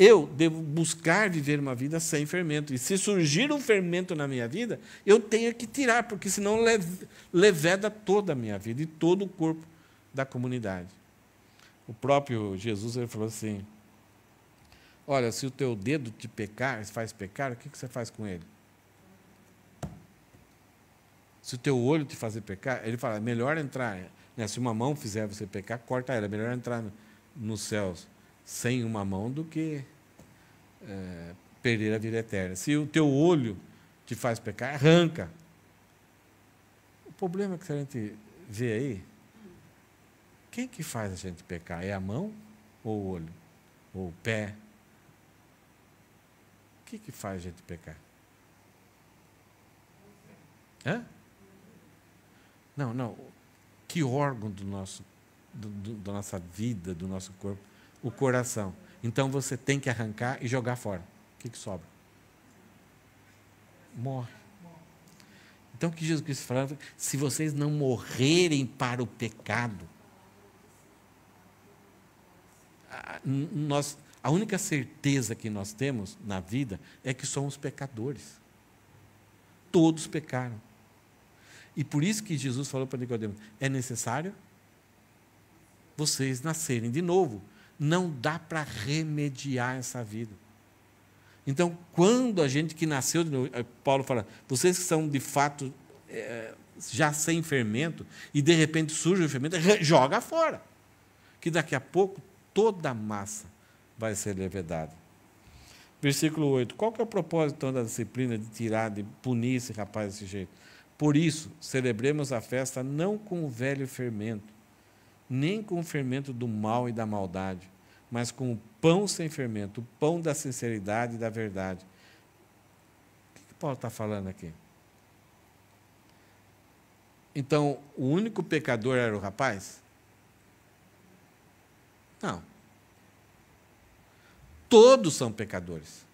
eu devo buscar viver uma vida sem fermento. E se surgir um fermento na minha vida, eu tenho que tirar, porque senão leveda toda a minha vida e todo o corpo da comunidade. O próprio Jesus ele falou assim: Olha, se o teu dedo te pecar, faz pecar, o que você faz com ele? Se o teu olho te fazer pecar, ele fala: é melhor entrar. Né? Se uma mão fizer você pecar, corta ela, é melhor entrar nos céus sem uma mão do que é, perder a vida eterna. Se o teu olho te faz pecar, arranca. O problema que a gente vê aí, quem que faz a gente pecar? É a mão ou o olho? Ou o pé? O que, que faz a gente pecar? Hã? Não, não. Que órgão do nosso, do, do, da nossa vida, do nosso corpo o coração. Então você tem que arrancar e jogar fora. O que, que sobra? Morre. Então o que Jesus Cristo falava? Se vocês não morrerem para o pecado, nós, a única certeza que nós temos na vida é que somos pecadores. Todos pecaram. E por isso que Jesus falou para Nicodemo: é necessário vocês nascerem de novo não dá para remediar essa vida. Então, quando a gente que nasceu de novo, eh, Paulo fala, vocês que são de fato é, já sem fermento, e de repente surge o fermento, joga fora. Que daqui a pouco toda a massa vai ser levedada. Versículo 8. Qual que é o propósito então, da disciplina de tirar, de punir esse rapaz desse jeito? Por isso, celebremos a festa não com o velho fermento nem com o fermento do mal e da maldade, mas com o pão sem fermento, o pão da sinceridade e da verdade. O que, que Paulo está falando aqui? Então, o único pecador era o rapaz? Não. Todos são pecadores.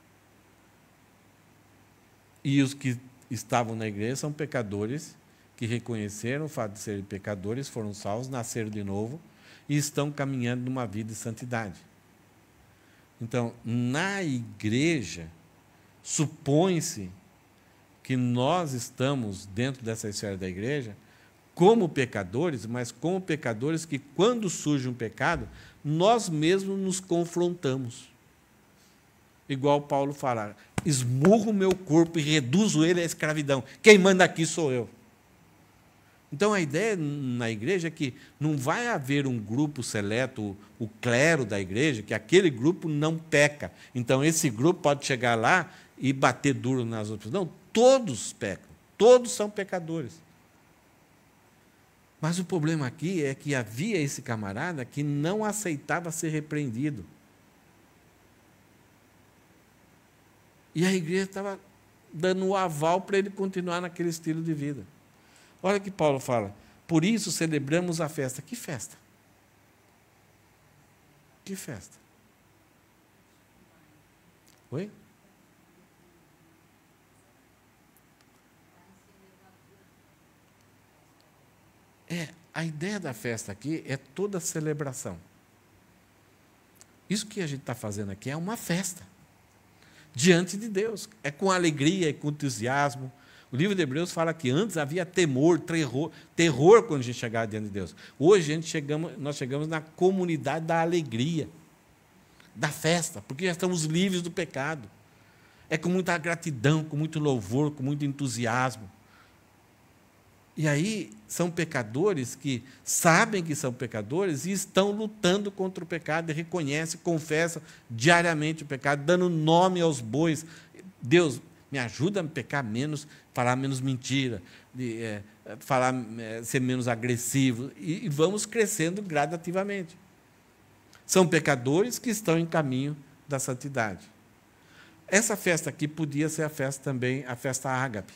E os que estavam na igreja são pecadores que reconheceram o fato de serem pecadores, foram salvos, nasceram de novo e estão caminhando numa vida de santidade. Então, na igreja, supõe-se que nós estamos dentro dessa esfera da igreja como pecadores, mas como pecadores que, quando surge um pecado, nós mesmos nos confrontamos. Igual Paulo falar, esmurro o meu corpo e reduzo ele à escravidão. Quem manda aqui sou eu. Então a ideia na igreja é que não vai haver um grupo seleto, o clero da igreja, que aquele grupo não peca. Então esse grupo pode chegar lá e bater duro nas outras. Não, todos pecam, todos são pecadores. Mas o problema aqui é que havia esse camarada que não aceitava ser repreendido. E a igreja estava dando o um aval para ele continuar naquele estilo de vida. Olha o que Paulo fala. Por isso celebramos a festa. Que festa? Que festa? Oi? É, a ideia da festa aqui é toda celebração. Isso que a gente está fazendo aqui é uma festa. Diante de Deus. É com alegria e é com entusiasmo. O livro de Hebreus fala que antes havia temor, terror, terror quando a gente chegava diante de Deus. Hoje a gente chegamos, nós chegamos na comunidade da alegria, da festa, porque já estamos livres do pecado. É com muita gratidão, com muito louvor, com muito entusiasmo. E aí são pecadores que sabem que são pecadores e estão lutando contra o pecado e reconhece, confessa diariamente o pecado, dando nome aos bois. Deus, me ajuda a pecar menos, falar menos mentira, de, é, falar, é, ser menos agressivo. E, e vamos crescendo gradativamente. São pecadores que estão em caminho da santidade. Essa festa aqui podia ser a festa também, a festa ágape.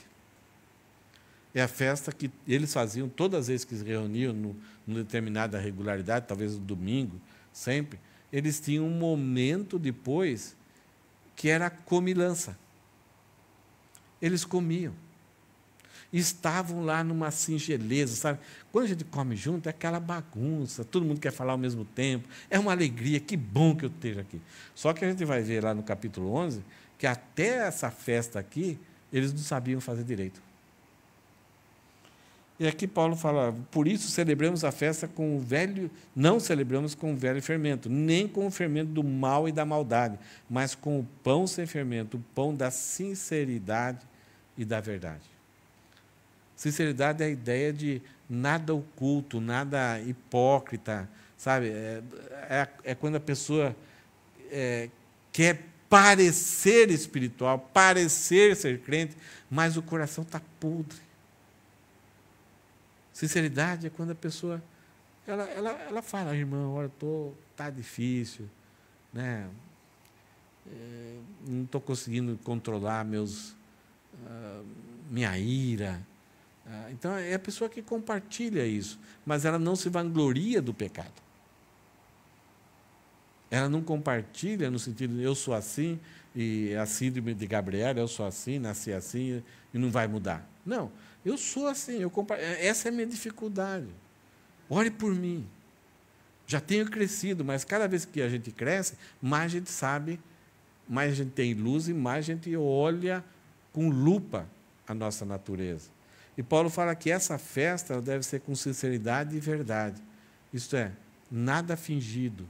É a festa que eles faziam todas as vezes que se reuniam no, numa determinada regularidade, talvez no domingo, sempre. Eles tinham um momento depois que era a comilança eles comiam. Estavam lá numa singeleza, sabe? Quando a gente come junto, é aquela bagunça, todo mundo quer falar ao mesmo tempo, é uma alegria, que bom que eu esteja aqui. Só que a gente vai ver lá no capítulo 11 que até essa festa aqui, eles não sabiam fazer direito. E aqui Paulo fala: por isso celebramos a festa com o velho, não celebramos com o velho fermento, nem com o fermento do mal e da maldade, mas com o pão sem fermento, o pão da sinceridade e da verdade. Sinceridade é a ideia de nada oculto, nada hipócrita, sabe? É, é, é quando a pessoa é, quer parecer espiritual, parecer ser crente, mas o coração está podre. Sinceridade é quando a pessoa ela, ela, ela fala, irmão, olha, tô, tá difícil, né? É, não estou conseguindo controlar meus ah, minha ira. Ah, então é a pessoa que compartilha isso, mas ela não se vangloria do pecado. Ela não compartilha no sentido de eu sou assim e a síndrome de Gabriel eu sou assim, nasci assim e não vai mudar. Não, eu sou assim, eu é, essa é a minha dificuldade. Ore por mim. Já tenho crescido, mas cada vez que a gente cresce, mais a gente sabe, mais a gente tem luz e mais a gente olha com lupa a nossa natureza. E Paulo fala que essa festa deve ser com sinceridade e verdade. Isto é, nada fingido.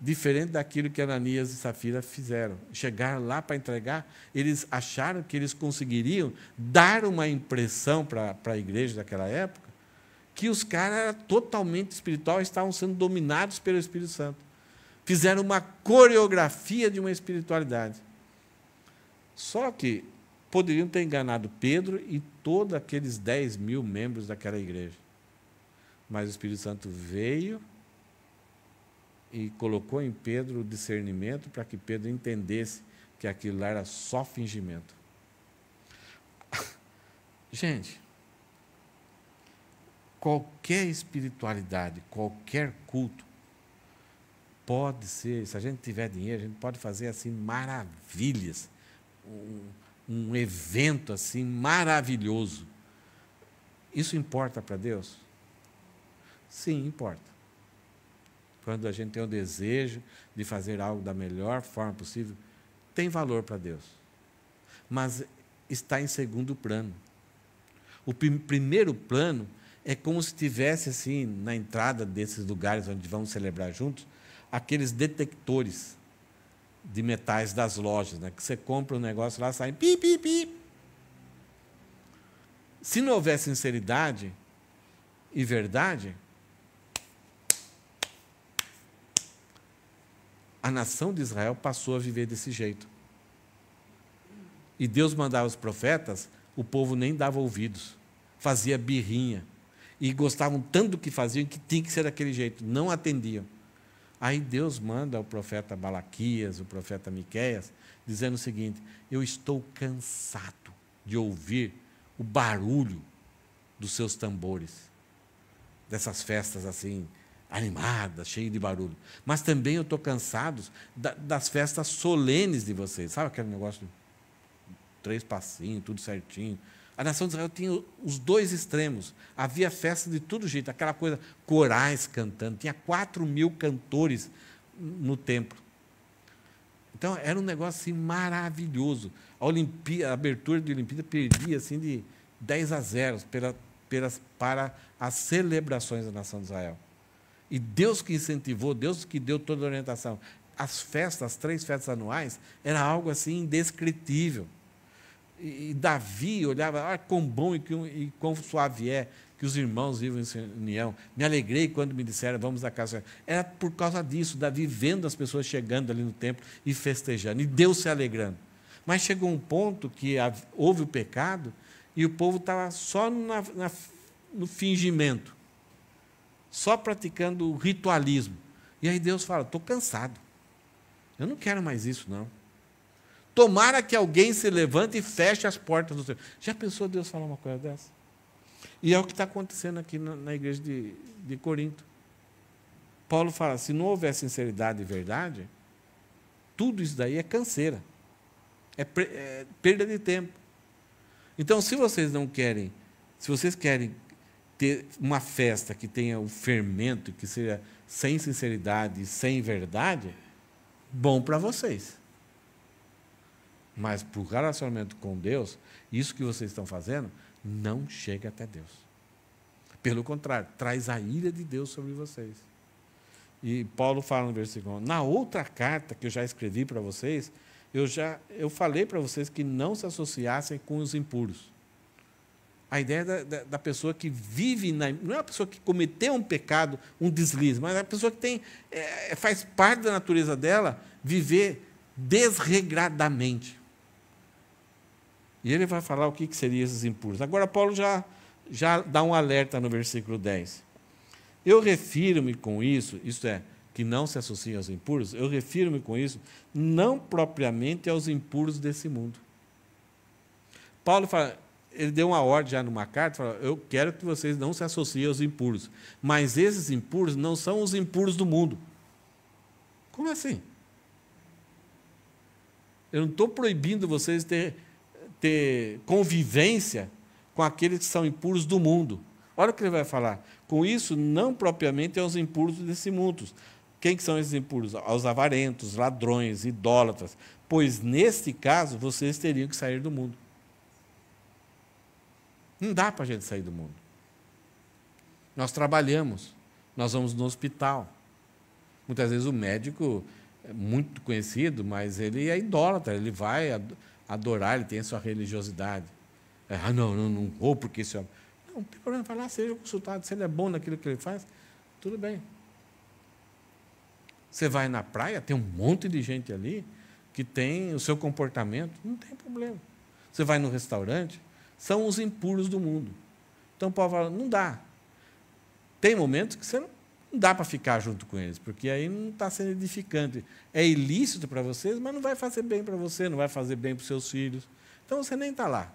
Diferente daquilo que Ananias e Safira fizeram. Chegaram lá para entregar, eles acharam que eles conseguiriam dar uma impressão para, para a igreja daquela época que os caras eram totalmente espirituais, estavam sendo dominados pelo Espírito Santo. Fizeram uma coreografia de uma espiritualidade. Só que poderiam ter enganado Pedro e todos aqueles 10 mil membros daquela igreja. Mas o Espírito Santo veio e colocou em Pedro o discernimento para que Pedro entendesse que aquilo lá era só fingimento. Gente, qualquer espiritualidade, qualquer culto, pode ser, se a gente tiver dinheiro, a gente pode fazer assim maravilhas um evento assim maravilhoso. Isso importa para Deus? Sim, importa. Quando a gente tem o desejo de fazer algo da melhor forma possível, tem valor para Deus. Mas está em segundo plano. O primeiro plano é como se tivesse assim na entrada desses lugares onde vamos celebrar juntos aqueles detectores de metais das lojas, né? que você compra um negócio lá, sai pi, pi, pi. Se não houver sinceridade e verdade, a nação de Israel passou a viver desse jeito. E Deus mandava os profetas, o povo nem dava ouvidos, fazia birrinha. E gostavam tanto do que faziam que tinha que ser daquele jeito, não atendiam. Aí Deus manda o profeta Balaquias, o profeta Miqueias, dizendo o seguinte: Eu estou cansado de ouvir o barulho dos seus tambores, dessas festas assim animadas, cheias de barulho. Mas também eu estou cansado das festas solenes de vocês. Sabe aquele negócio de três passinhos, tudo certinho, a nação de Israel tinha os dois extremos. Havia festa de todo jeito, aquela coisa, corais cantando. Tinha 4 mil cantores no templo. Então era um negócio assim, maravilhoso. A, Olimpí a abertura de Olimpíada perdia assim, de 10 a 0 pela, para as celebrações da nação de Israel. E Deus que incentivou, Deus que deu toda a orientação. As festas, as três festas anuais, era algo assim indescritível. E Davi olhava, ah, quão bom e, quão, e quão suave é que os irmãos vivam em união. Me alegrei quando me disseram, vamos à casa. Era por causa disso, Davi vendo as pessoas chegando ali no templo e festejando, e Deus se alegrando. Mas chegou um ponto que houve o pecado e o povo estava só na, na, no fingimento, só praticando o ritualismo. E aí Deus fala: estou cansado, eu não quero mais isso, não. Tomara que alguém se levante e feche as portas do céu. Já pensou Deus falar uma coisa dessa? E é o que está acontecendo aqui na, na igreja de, de Corinto. Paulo fala: se não houver sinceridade e verdade, tudo isso daí é canseira, é, é perda de tempo. Então, se vocês não querem, se vocês querem ter uma festa que tenha o um fermento, que seja sem sinceridade, e sem verdade, bom para vocês. Mas para o relacionamento com Deus, isso que vocês estão fazendo não chega até Deus. Pelo contrário, traz a ira de Deus sobre vocês. E Paulo fala no versículo: Na outra carta que eu já escrevi para vocês, eu já eu falei para vocês que não se associassem com os impuros. A ideia da, da, da, pessoa que vive na. Não é uma pessoa que cometeu um pecado, um deslize, mas é a pessoa que tem, é, faz parte da natureza dela viver desregradamente. E ele vai falar o que, que seriam esses impuros. Agora, Paulo já, já dá um alerta no versículo 10. Eu refiro-me com isso, isto é, que não se associam aos impuros, eu refiro-me com isso não propriamente aos impuros desse mundo. Paulo fala, ele deu uma ordem já numa carta, fala, eu quero que vocês não se associem aos impuros, mas esses impuros não são os impuros do mundo. Como assim? Eu não estou proibindo vocês de ter ter convivência com aqueles que são impuros do mundo. Olha o que ele vai falar. Com isso, não propriamente aos impuros desse mundo. Quem que são esses impuros? Aos avarentos, ladrões, idólatras. Pois, neste caso, vocês teriam que sair do mundo. Não dá para a gente sair do mundo. Nós trabalhamos, nós vamos no hospital. Muitas vezes o médico é muito conhecido, mas ele é idólatra, ele vai adorar, ele tem a sua religiosidade. É, ah, não, não, não vou porque isso homem. Não, não tem problema, vai lá, seja consultado. Se ele é bom naquilo que ele faz, tudo bem. Você vai na praia, tem um monte de gente ali que tem o seu comportamento, não tem problema. Você vai no restaurante, são os impuros do mundo. Então, o povo fala, não dá. Tem momentos que você não não dá para ficar junto com eles, porque aí não está sendo edificante. É ilícito para vocês, mas não vai fazer bem para você, não vai fazer bem para os seus filhos. Então você nem está lá.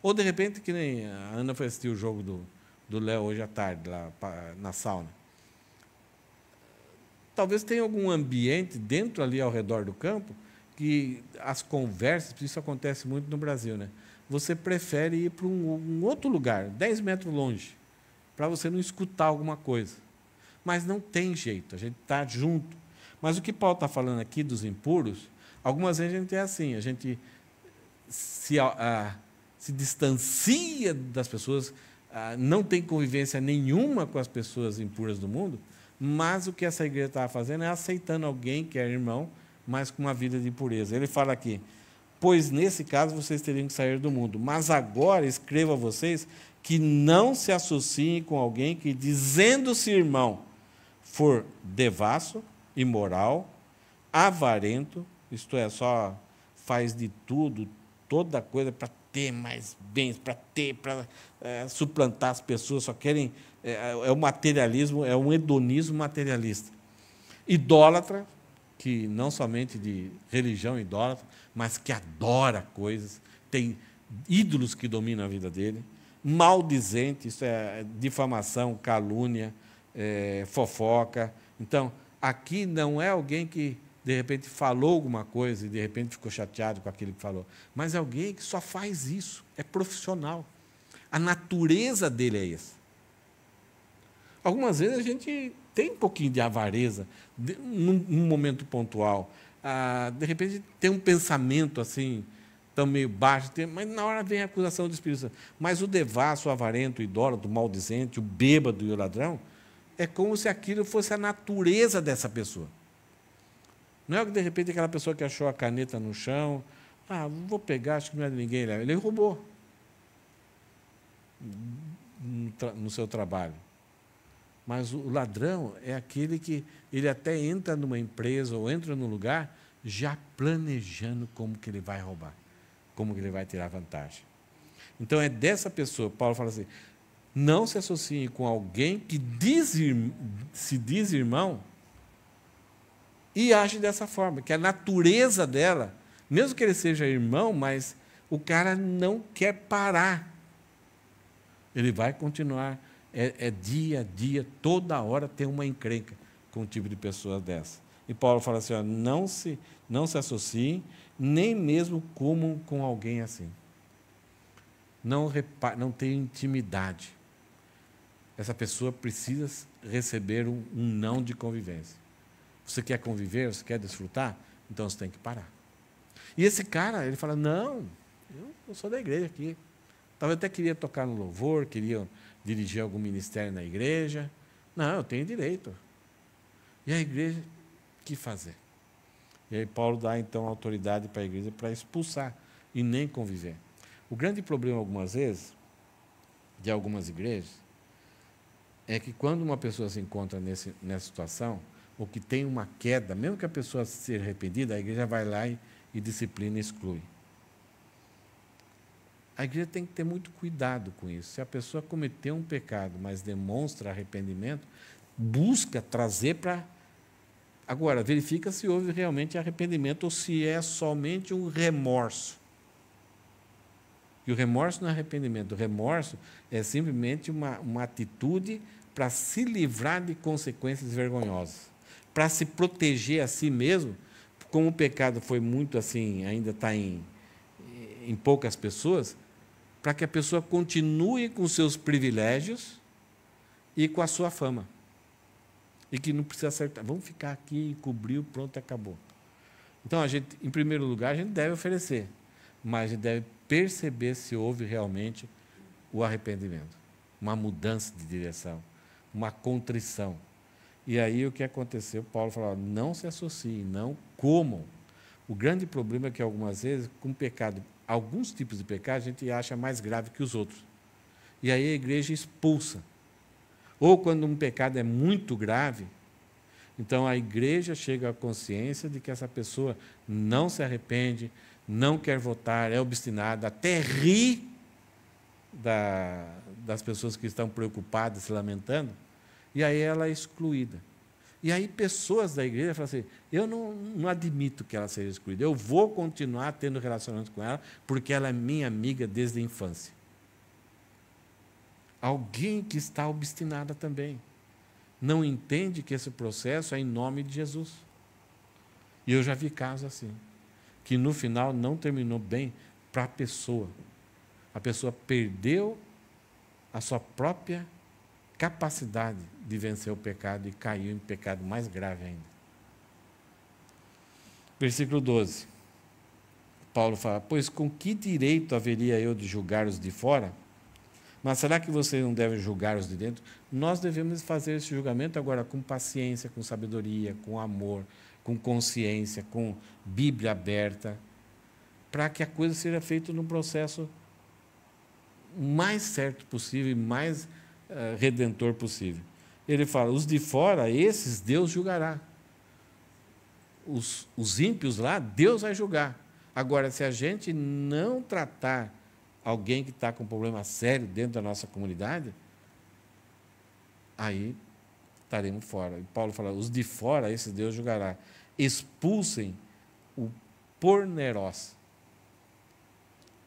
Ou de repente, que nem a Ana foi assistir o jogo do, do Léo hoje à tarde, lá na sauna. Talvez tenha algum ambiente dentro ali ao redor do campo que as conversas, isso acontece muito no Brasil, né? Você prefere ir para um, um outro lugar, 10 metros longe, para você não escutar alguma coisa. Mas não tem jeito, a gente está junto. Mas o que Paulo está falando aqui dos impuros, algumas vezes a gente é assim, a gente se, se distancia das pessoas, não tem convivência nenhuma com as pessoas impuras do mundo, mas o que essa igreja estava tá fazendo é aceitando alguém que é irmão, mas com uma vida de pureza. Ele fala aqui: Pois nesse caso vocês teriam que sair do mundo, mas agora escrevo a vocês que não se associem com alguém que, dizendo-se irmão, for devasso, imoral, avarento, isto é, só faz de tudo, toda coisa para ter mais bens, para ter, para é, suplantar as pessoas, só querem. É, é, é o materialismo, é um hedonismo materialista. Idólatra, que não somente de religião idólatra, mas que adora coisas, tem ídolos que dominam a vida dele. Maldizente, isso é difamação, calúnia, é, fofoca. Então, aqui não é alguém que de repente falou alguma coisa e de repente ficou chateado com aquilo que falou, mas é alguém que só faz isso, é profissional. A natureza dele é essa. Algumas vezes a gente tem um pouquinho de avareza de, num, num, momento pontual. Ah, de repente tem um pensamento assim, tão meio baixo, tem, mas na hora vem a acusação do Espírito Santo. Mas o devasso, o avarento, o idólatro, o maldizente, o bêbado e o ladrão, é como se aquilo fosse a natureza dessa pessoa. Não é que de repente aquela pessoa que achou a caneta no chão, ah, vou pegar, acho que não é de ninguém, ele roubou no seu trabalho. Mas o ladrão é aquele que ele até entra numa empresa ou entra num lugar já planejando como que ele vai roubar, como que ele vai tirar vantagem. Então é dessa pessoa, Paulo fala assim: não se associe com alguém que diz, se diz irmão e age dessa forma, que a natureza dela, mesmo que ele seja irmão, mas o cara não quer parar. Ele vai continuar, é, é dia a dia, toda hora tem uma encrenca com um tipo de pessoa dessa. E Paulo fala assim: ó, não, se, não se associem, nem mesmo comam com alguém assim. Não, repare, não tenha intimidade essa pessoa precisa receber um, um não de convivência. Você quer conviver, você quer desfrutar? Então você tem que parar. E esse cara, ele fala: Não, eu, sou da igreja aqui. Talvez até queria tocar no louvor, queria dirigir algum ministério na igreja. Não, eu tenho direito. E a igreja, o que fazer? E aí Paulo dá então autoridade para a igreja para expulsar e nem conviver. O grande problema algumas vezes de algumas igrejas é que quando uma pessoa se encontra nesse, nessa situação, ou que tem uma queda, mesmo que a pessoa seja arrependida, a igreja vai lá e, e disciplina e exclui. A igreja tem que ter muito cuidado com isso. Se a pessoa cometeu um pecado, mas demonstra arrependimento, busca trazer para. Agora, verifica se houve realmente arrependimento ou se é somente um remorso. E o remorso não é arrependimento. O remorso é simplesmente uma, uma atitude para se livrar de consequências vergonhosas, para se proteger a si mesmo, como o pecado foi muito assim, ainda está em, em poucas pessoas, para que a pessoa continue com seus privilégios e com a sua fama. E que não precisa acertar. Vamos ficar aqui, cobriu, pronto, acabou. Então, a gente, em primeiro lugar, a gente deve oferecer, mas a gente deve perceber se houve realmente o arrependimento, uma mudança de direção, uma contrição. E aí o que aconteceu? Paulo falou: não se associem, não comam. O grande problema é que algumas vezes, com pecado, alguns tipos de pecado, a gente acha mais grave que os outros. E aí a igreja expulsa. Ou quando um pecado é muito grave, então a igreja chega à consciência de que essa pessoa não se arrepende, não quer votar, é obstinada, até ri da, das pessoas que estão preocupadas, se lamentando, e aí ela é excluída. E aí pessoas da igreja falam assim, eu não, não admito que ela seja excluída, eu vou continuar tendo relacionamento com ela, porque ela é minha amiga desde a infância. Alguém que está obstinada também não entende que esse processo é em nome de Jesus. E eu já vi casos assim que no final não terminou bem para a pessoa. A pessoa perdeu a sua própria capacidade de vencer o pecado e caiu em pecado mais grave ainda. Versículo 12. Paulo fala: Pois com que direito haveria eu de julgar os de fora? Mas será que vocês não devem julgar os de dentro? Nós devemos fazer esse julgamento agora com paciência, com sabedoria, com amor, com consciência, com Bíblia aberta, para que a coisa seja feita num processo mais certo possível e mais uh, redentor possível. Ele fala: os de fora, esses Deus julgará. Os, os ímpios lá, Deus vai julgar. Agora, se a gente não tratar alguém que está com um problema sério dentro da nossa comunidade, aí estaremos fora. E Paulo fala: os de fora, esse Deus julgará expulsem o pornerós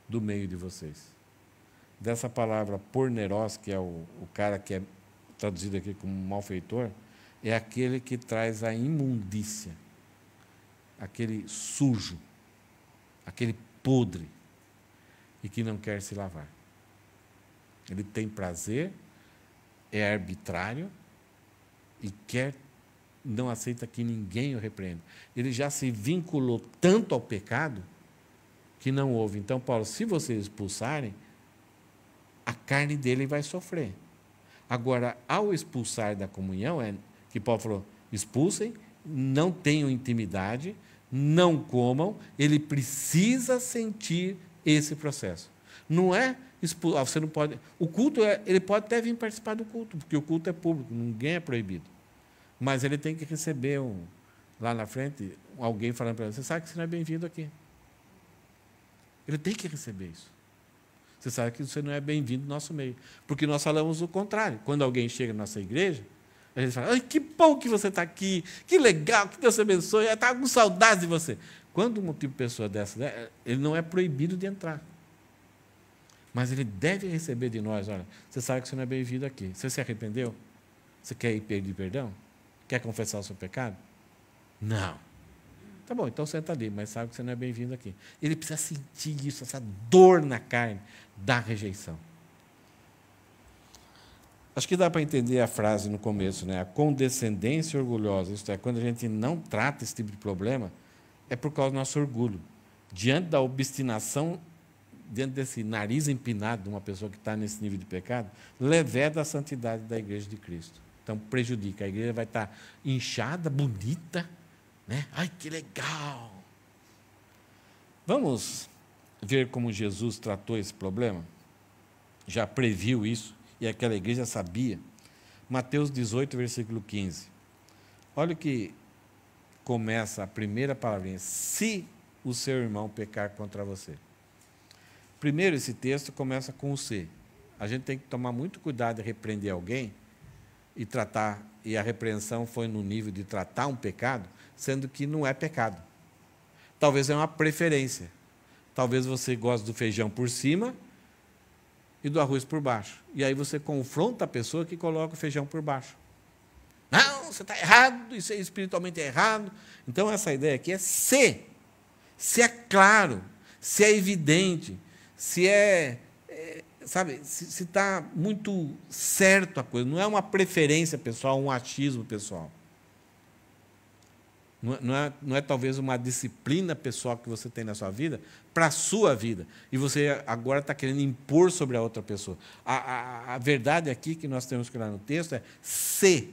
do meio de vocês. Dessa palavra pornerós, que é o, o cara que é traduzido aqui como malfeitor, é aquele que traz a imundícia, aquele sujo, aquele podre e que não quer se lavar. Ele tem prazer, é arbitrário e quer não aceita que ninguém o repreenda. Ele já se vinculou tanto ao pecado que não houve. Então, Paulo, se vocês expulsarem, a carne dele vai sofrer. Agora, ao expulsar da comunhão, é que Paulo falou: expulsem, não tenham intimidade, não comam, ele precisa sentir esse processo. Não é expulsar, ah, você não pode. O culto, é, ele pode até vir participar do culto, porque o culto é público, ninguém é proibido. Mas ele tem que receber um, lá na frente alguém falando para ele: você sabe que você não é bem-vindo aqui. Ele tem que receber isso. Você sabe que você não é bem-vindo no nosso meio. Porque nós falamos o contrário. Quando alguém chega na nossa igreja, a gente fala: Ai, que bom que você está aqui, que legal, que Deus te abençoe, eu estava com saudade de você. Quando uma tipo de pessoa dessa, né, ele não é proibido de entrar. Mas ele deve receber de nós: olha, você sabe que você não é bem-vindo aqui. Você se arrependeu? Você quer ir pedir perdão? Quer confessar o seu pecado? Não. Tá bom, então senta ali, mas sabe que você não é bem-vindo aqui. Ele precisa sentir isso, essa dor na carne da rejeição. Acho que dá para entender a frase no começo, né? A condescendência orgulhosa, isto é, quando a gente não trata esse tipo de problema, é por causa do nosso orgulho. Diante da obstinação, diante desse nariz empinado de uma pessoa que está nesse nível de pecado, levé da santidade da igreja de Cristo. Então prejudica. A igreja vai estar inchada, bonita, né? Ai, que legal! Vamos ver como Jesus tratou esse problema? Já previu isso e aquela igreja sabia. Mateus 18, versículo 15. Olha que começa a primeira palavrinha: se o seu irmão pecar contra você. Primeiro, esse texto começa com o se. A gente tem que tomar muito cuidado de repreender alguém e tratar e a repreensão foi no nível de tratar um pecado, sendo que não é pecado. Talvez é uma preferência. Talvez você goste do feijão por cima e do arroz por baixo. E aí você confronta a pessoa que coloca o feijão por baixo. Não, você está errado, isso é espiritualmente errado. Então essa ideia aqui é se. Se é claro, se é evidente, se é sabe, se está muito certo a coisa, não é uma preferência pessoal, um achismo pessoal. Não, é, não é, não é talvez uma disciplina pessoal que você tem na sua vida para a sua vida. E você agora está querendo impor sobre a outra pessoa. A, a, a verdade aqui que nós temos que olhar no texto é se,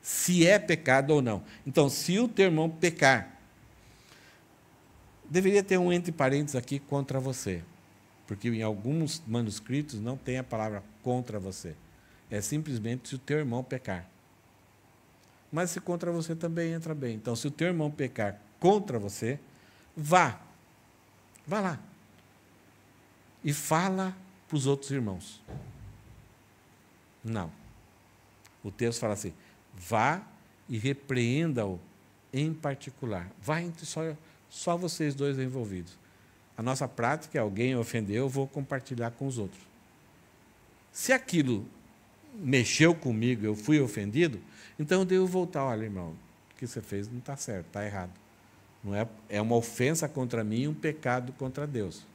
se é pecado ou não. Então, se o teu irmão pecar, deveria ter um entre parênteses aqui contra você. Porque em alguns manuscritos não tem a palavra contra você. É simplesmente se o teu irmão pecar. Mas se contra você também entra bem. Então, se o teu irmão pecar contra você, vá. Vá lá. E fala para os outros irmãos. Não. O texto fala assim: vá e repreenda-o em particular. Vá entre só, só vocês dois envolvidos. A nossa prática é alguém ofendeu, eu vou compartilhar com os outros. Se aquilo mexeu comigo, eu fui ofendido, então eu devo voltar, olha, irmão, o que você fez não está certo, está errado. Não é, é uma ofensa contra mim e um pecado contra Deus.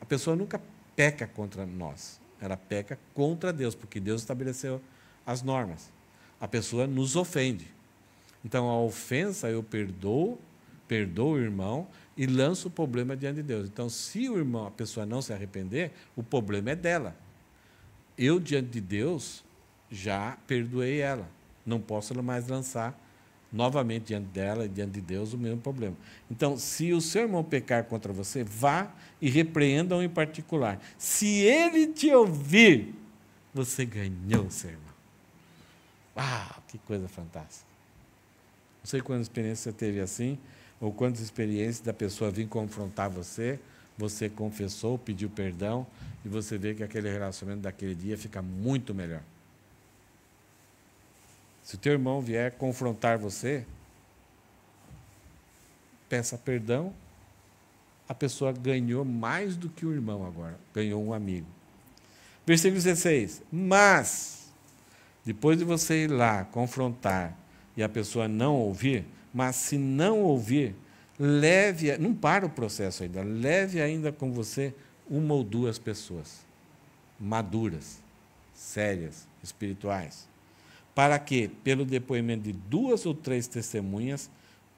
A pessoa nunca peca contra nós, ela peca contra Deus, porque Deus estabeleceu as normas. A pessoa nos ofende. Então a ofensa eu perdoo, perdoo o irmão, e lança o problema diante de Deus. Então, se o irmão, a pessoa não se arrepender, o problema é dela. Eu, diante de Deus, já perdoei ela. Não posso mais lançar novamente diante dela e diante de Deus o mesmo problema. Então, se o seu irmão pecar contra você, vá e repreenda-o em particular. Se ele te ouvir, você ganhou, seu irmão. Ah, que coisa fantástica. Não sei quantas experiências você teve assim ou quantas experiências da pessoa vir confrontar você, você confessou, pediu perdão e você vê que aquele relacionamento daquele dia fica muito melhor. Se o teu irmão vier confrontar você, peça perdão. A pessoa ganhou mais do que o irmão agora, ganhou um amigo. Versículo 16: Mas, depois de você ir lá confrontar e a pessoa não ouvir, mas se não ouvir, leve, não para o processo ainda, leve ainda com você uma ou duas pessoas maduras, sérias, espirituais, para que, pelo depoimento de duas ou três testemunhas,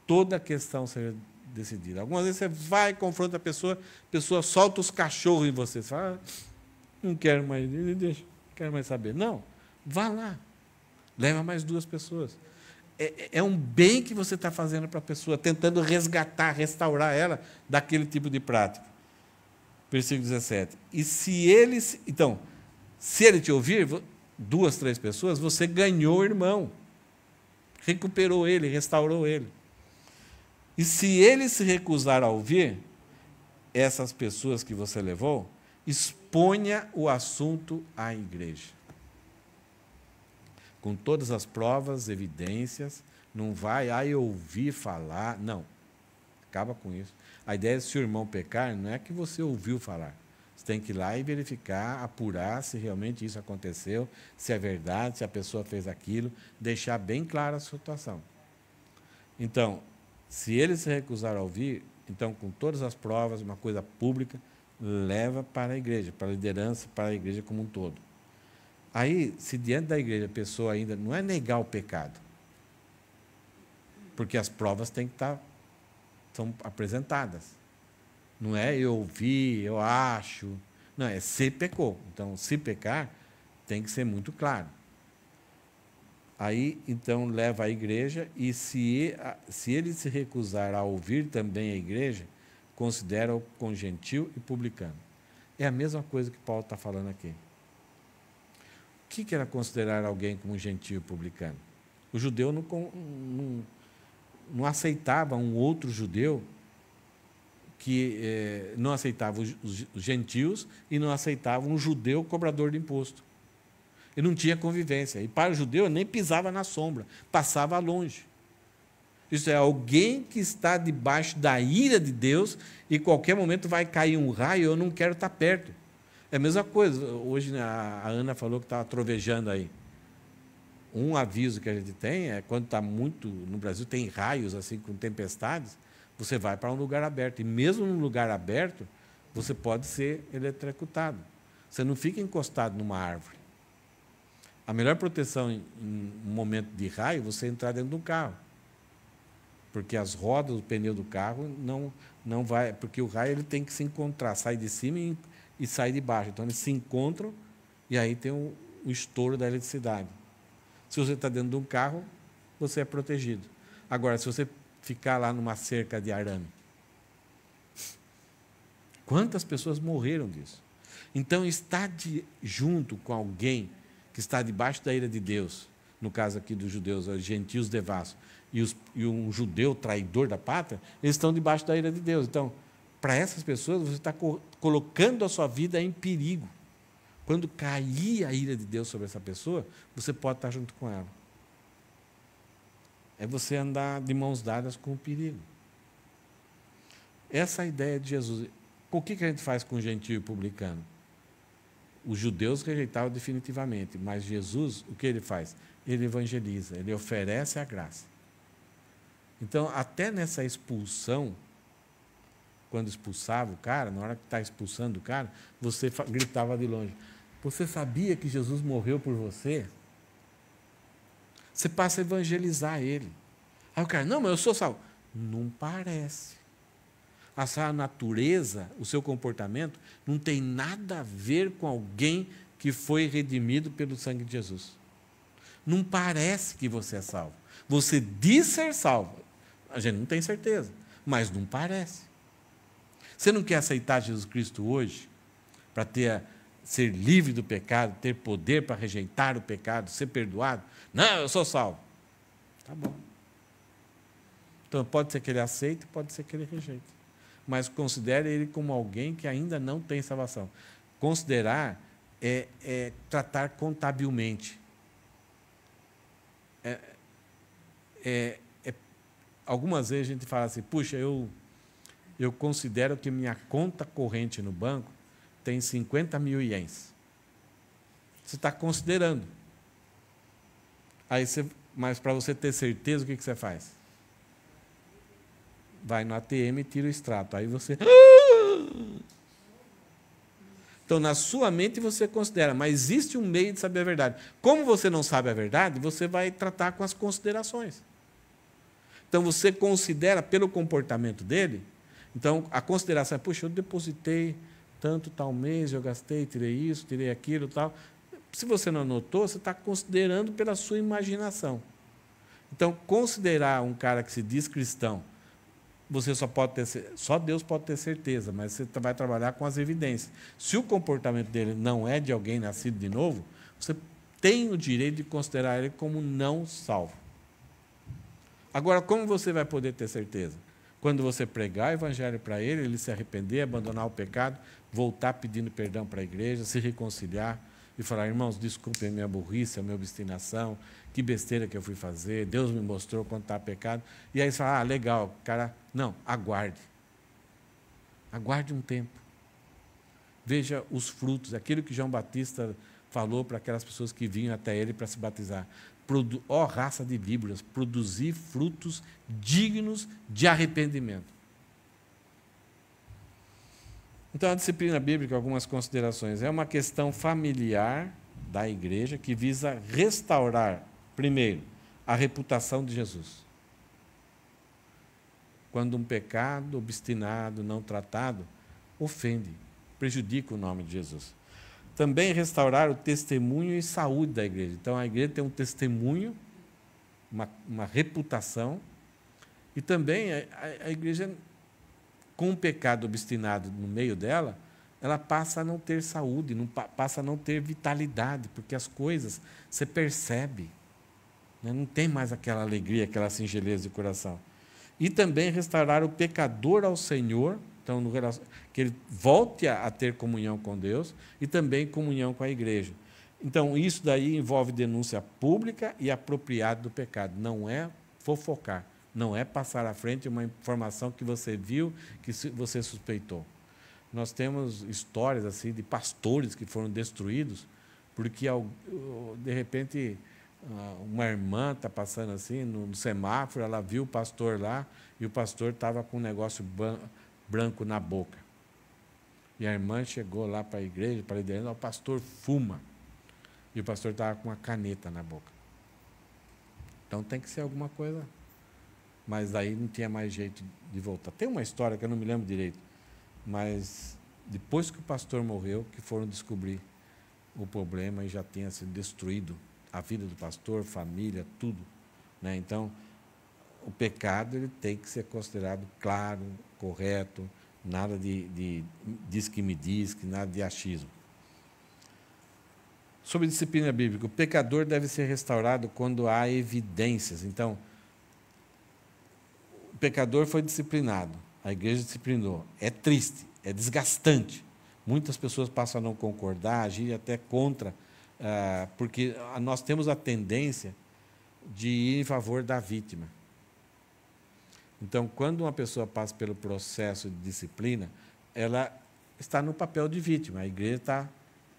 toda a questão seja decidida. Algumas vezes você vai, confronta a pessoa, a pessoa solta os cachorros em você, você fala, ah, não quero mais, deixa, não quero mais saber. Não, vá lá, leva mais duas pessoas. É, é, é um bem que você está fazendo para a pessoa, tentando resgatar, restaurar ela daquele tipo de prática. Versículo 17. E se eles. Então, se ele te ouvir, duas, três pessoas, você ganhou o irmão. Recuperou ele, restaurou ele. E se ele se recusar a ouvir, essas pessoas que você levou, exponha o assunto à igreja com todas as provas, evidências, não vai, ah, eu ouvi falar. Não. Acaba com isso. A ideia é se o irmão pecar, não é que você ouviu falar. Você tem que ir lá e verificar, apurar se realmente isso aconteceu, se é verdade, se a pessoa fez aquilo, deixar bem clara a situação. Então, se ele se recusar a ouvir, então, com todas as provas, uma coisa pública, leva para a igreja, para a liderança, para a igreja como um todo. Aí, se diante da igreja a pessoa ainda não é negar o pecado, porque as provas têm que estar tá, são apresentadas. Não é eu ouvi, eu acho. Não, é se pecou. Então, se pecar, tem que ser muito claro. Aí, então, leva a igreja e se, se ele se recusar a ouvir também a igreja, considera-o congentil e publicano. É a mesma coisa que Paulo está falando aqui. O que era considerar alguém como gentio publicano? O judeu não, não, não aceitava um outro judeu que eh, não aceitava os, os, os gentios e não aceitava um judeu cobrador de imposto. E não tinha convivência. E para o judeu nem pisava na sombra, passava longe. Isso é alguém que está debaixo da ira de Deus e qualquer momento vai cair um raio, eu não quero estar perto. É a mesma coisa. Hoje né, a Ana falou que estava tá trovejando aí. Um aviso que a gente tem é quando está muito. No Brasil tem raios, assim, com tempestades, você vai para um lugar aberto. E mesmo num lugar aberto, você pode ser eletrocutado. Você não fica encostado numa árvore. A melhor proteção em, um momento de raio é você entrar dentro de um carro. Porque as rodas, o pneu do carro não, não vai. Porque o raio ele tem que se encontrar, sai de cima e e sai de baixo. Então eles se encontram e aí tem o, estouro da eletricidade. Se você está dentro de um carro, você é protegido. Agora, se você ficar lá numa cerca de arame, quantas pessoas morreram disso? Então, estar de, junto com alguém que está debaixo da ira de Deus, no caso aqui dos judeus, os gentios devassos, e, os, e um judeu traidor da pátria, eles estão debaixo da ira de Deus. Então, para essas pessoas, você está colocando a sua vida em perigo. Quando cair a ira de Deus sobre essa pessoa, você pode estar junto com ela. É você andar de mãos dadas com o perigo. Essa é a ideia de Jesus. O que, que a gente faz com o gentio e publicano? Os judeus rejeitavam definitivamente, mas Jesus, o que ele faz? Ele evangeliza, ele oferece a graça. Então, até nessa expulsão, quando expulsava o cara, na hora que está expulsando o cara, você gritava de longe: Você sabia que Jesus morreu por você? Você passa a evangelizar ele. Aí o cara: Não, mas eu sou salvo. Não parece. A sua natureza, o seu comportamento, não tem nada a ver com alguém que foi redimido pelo sangue de Jesus. Não parece que você é salvo. Você diz ser salvo. A gente não tem certeza, mas não parece. Você não quer aceitar Jesus Cristo hoje para ter ser livre do pecado, ter poder para rejeitar o pecado, ser perdoado? Não, eu sou salvo. Tá bom. Então pode ser que ele aceite, pode ser que ele rejeite. Mas considere ele como alguém que ainda não tem salvação. Considerar é, é tratar contabilmente. É, é, é algumas vezes a gente fala assim, puxa, eu eu considero que minha conta corrente no banco tem 50 mil ienes. Você está considerando. Aí você, mas para você ter certeza, o que, que você faz? Vai no ATM e tira o extrato. Aí você. Então, na sua mente você considera, mas existe um meio de saber a verdade. Como você não sabe a verdade, você vai tratar com as considerações. Então, você considera pelo comportamento dele então, a consideração é, puxa, eu depositei tanto tal mês, eu gastei, tirei isso, tirei aquilo tal. Se você não anotou, você está considerando pela sua imaginação. Então, considerar um cara que se diz cristão, você só pode ter só Deus pode ter certeza, mas você vai trabalhar com as evidências. Se o comportamento dele não é de alguém nascido de novo, você tem o direito de considerar ele como não salvo. Agora, como você vai poder ter certeza? Quando você pregar o evangelho para ele, ele se arrepender, abandonar o pecado, voltar pedindo perdão para a igreja, se reconciliar e falar: irmãos, desculpem a minha burrice, a minha obstinação, que besteira que eu fui fazer, Deus me mostrou quanto está pecado. E aí você fala: ah, legal, cara, não, aguarde. Aguarde um tempo. Veja os frutos, aquilo que João Batista falou para aquelas pessoas que vinham até ele para se batizar ó raça de víboras, produzir frutos dignos de arrependimento. Então, a disciplina bíblica, algumas considerações. É uma questão familiar da igreja que visa restaurar, primeiro, a reputação de Jesus. Quando um pecado obstinado, não tratado, ofende, prejudica o nome de Jesus. Também restaurar o testemunho e saúde da igreja. Então, a igreja tem um testemunho, uma, uma reputação, e também a, a, a igreja, com o pecado obstinado no meio dela, ela passa a não ter saúde, não, passa a não ter vitalidade, porque as coisas você percebe. Né? Não tem mais aquela alegria, aquela singeleza de coração. E também restaurar o pecador ao Senhor então, no, que ele volte a, a ter comunhão com Deus e também comunhão com a igreja. Então, isso daí envolve denúncia pública e apropriada do pecado. Não é fofocar, não é passar à frente uma informação que você viu, que você suspeitou. Nós temos histórias assim de pastores que foram destruídos porque de repente ah, uma irmã está passando assim no semáforo, ela viu o pastor lá e o pastor estava com um negócio branco na boca. E a irmã chegou lá para a igreja, para a liderança, o pastor fuma. E o pastor estava com uma caneta na boca. Então tem que ser alguma coisa. Mas aí não tinha mais jeito de voltar. Tem uma história que eu não me lembro direito, mas depois que o pastor morreu, que foram descobrir o problema e já tinha sido destruído a vida do pastor, família, tudo. Né? Então, o pecado ele tem que ser considerado claro, correto, nada de, de diz que me diz, que nada de achismo. Sobre disciplina bíblica, o pecador deve ser restaurado quando há evidências. Então, o pecador foi disciplinado, a igreja disciplinou. É triste, é desgastante. Muitas pessoas passam a não concordar, agir até contra, ah, porque nós temos a tendência de ir em favor da vítima. Então, quando uma pessoa passa pelo processo de disciplina, ela está no papel de vítima. A igreja está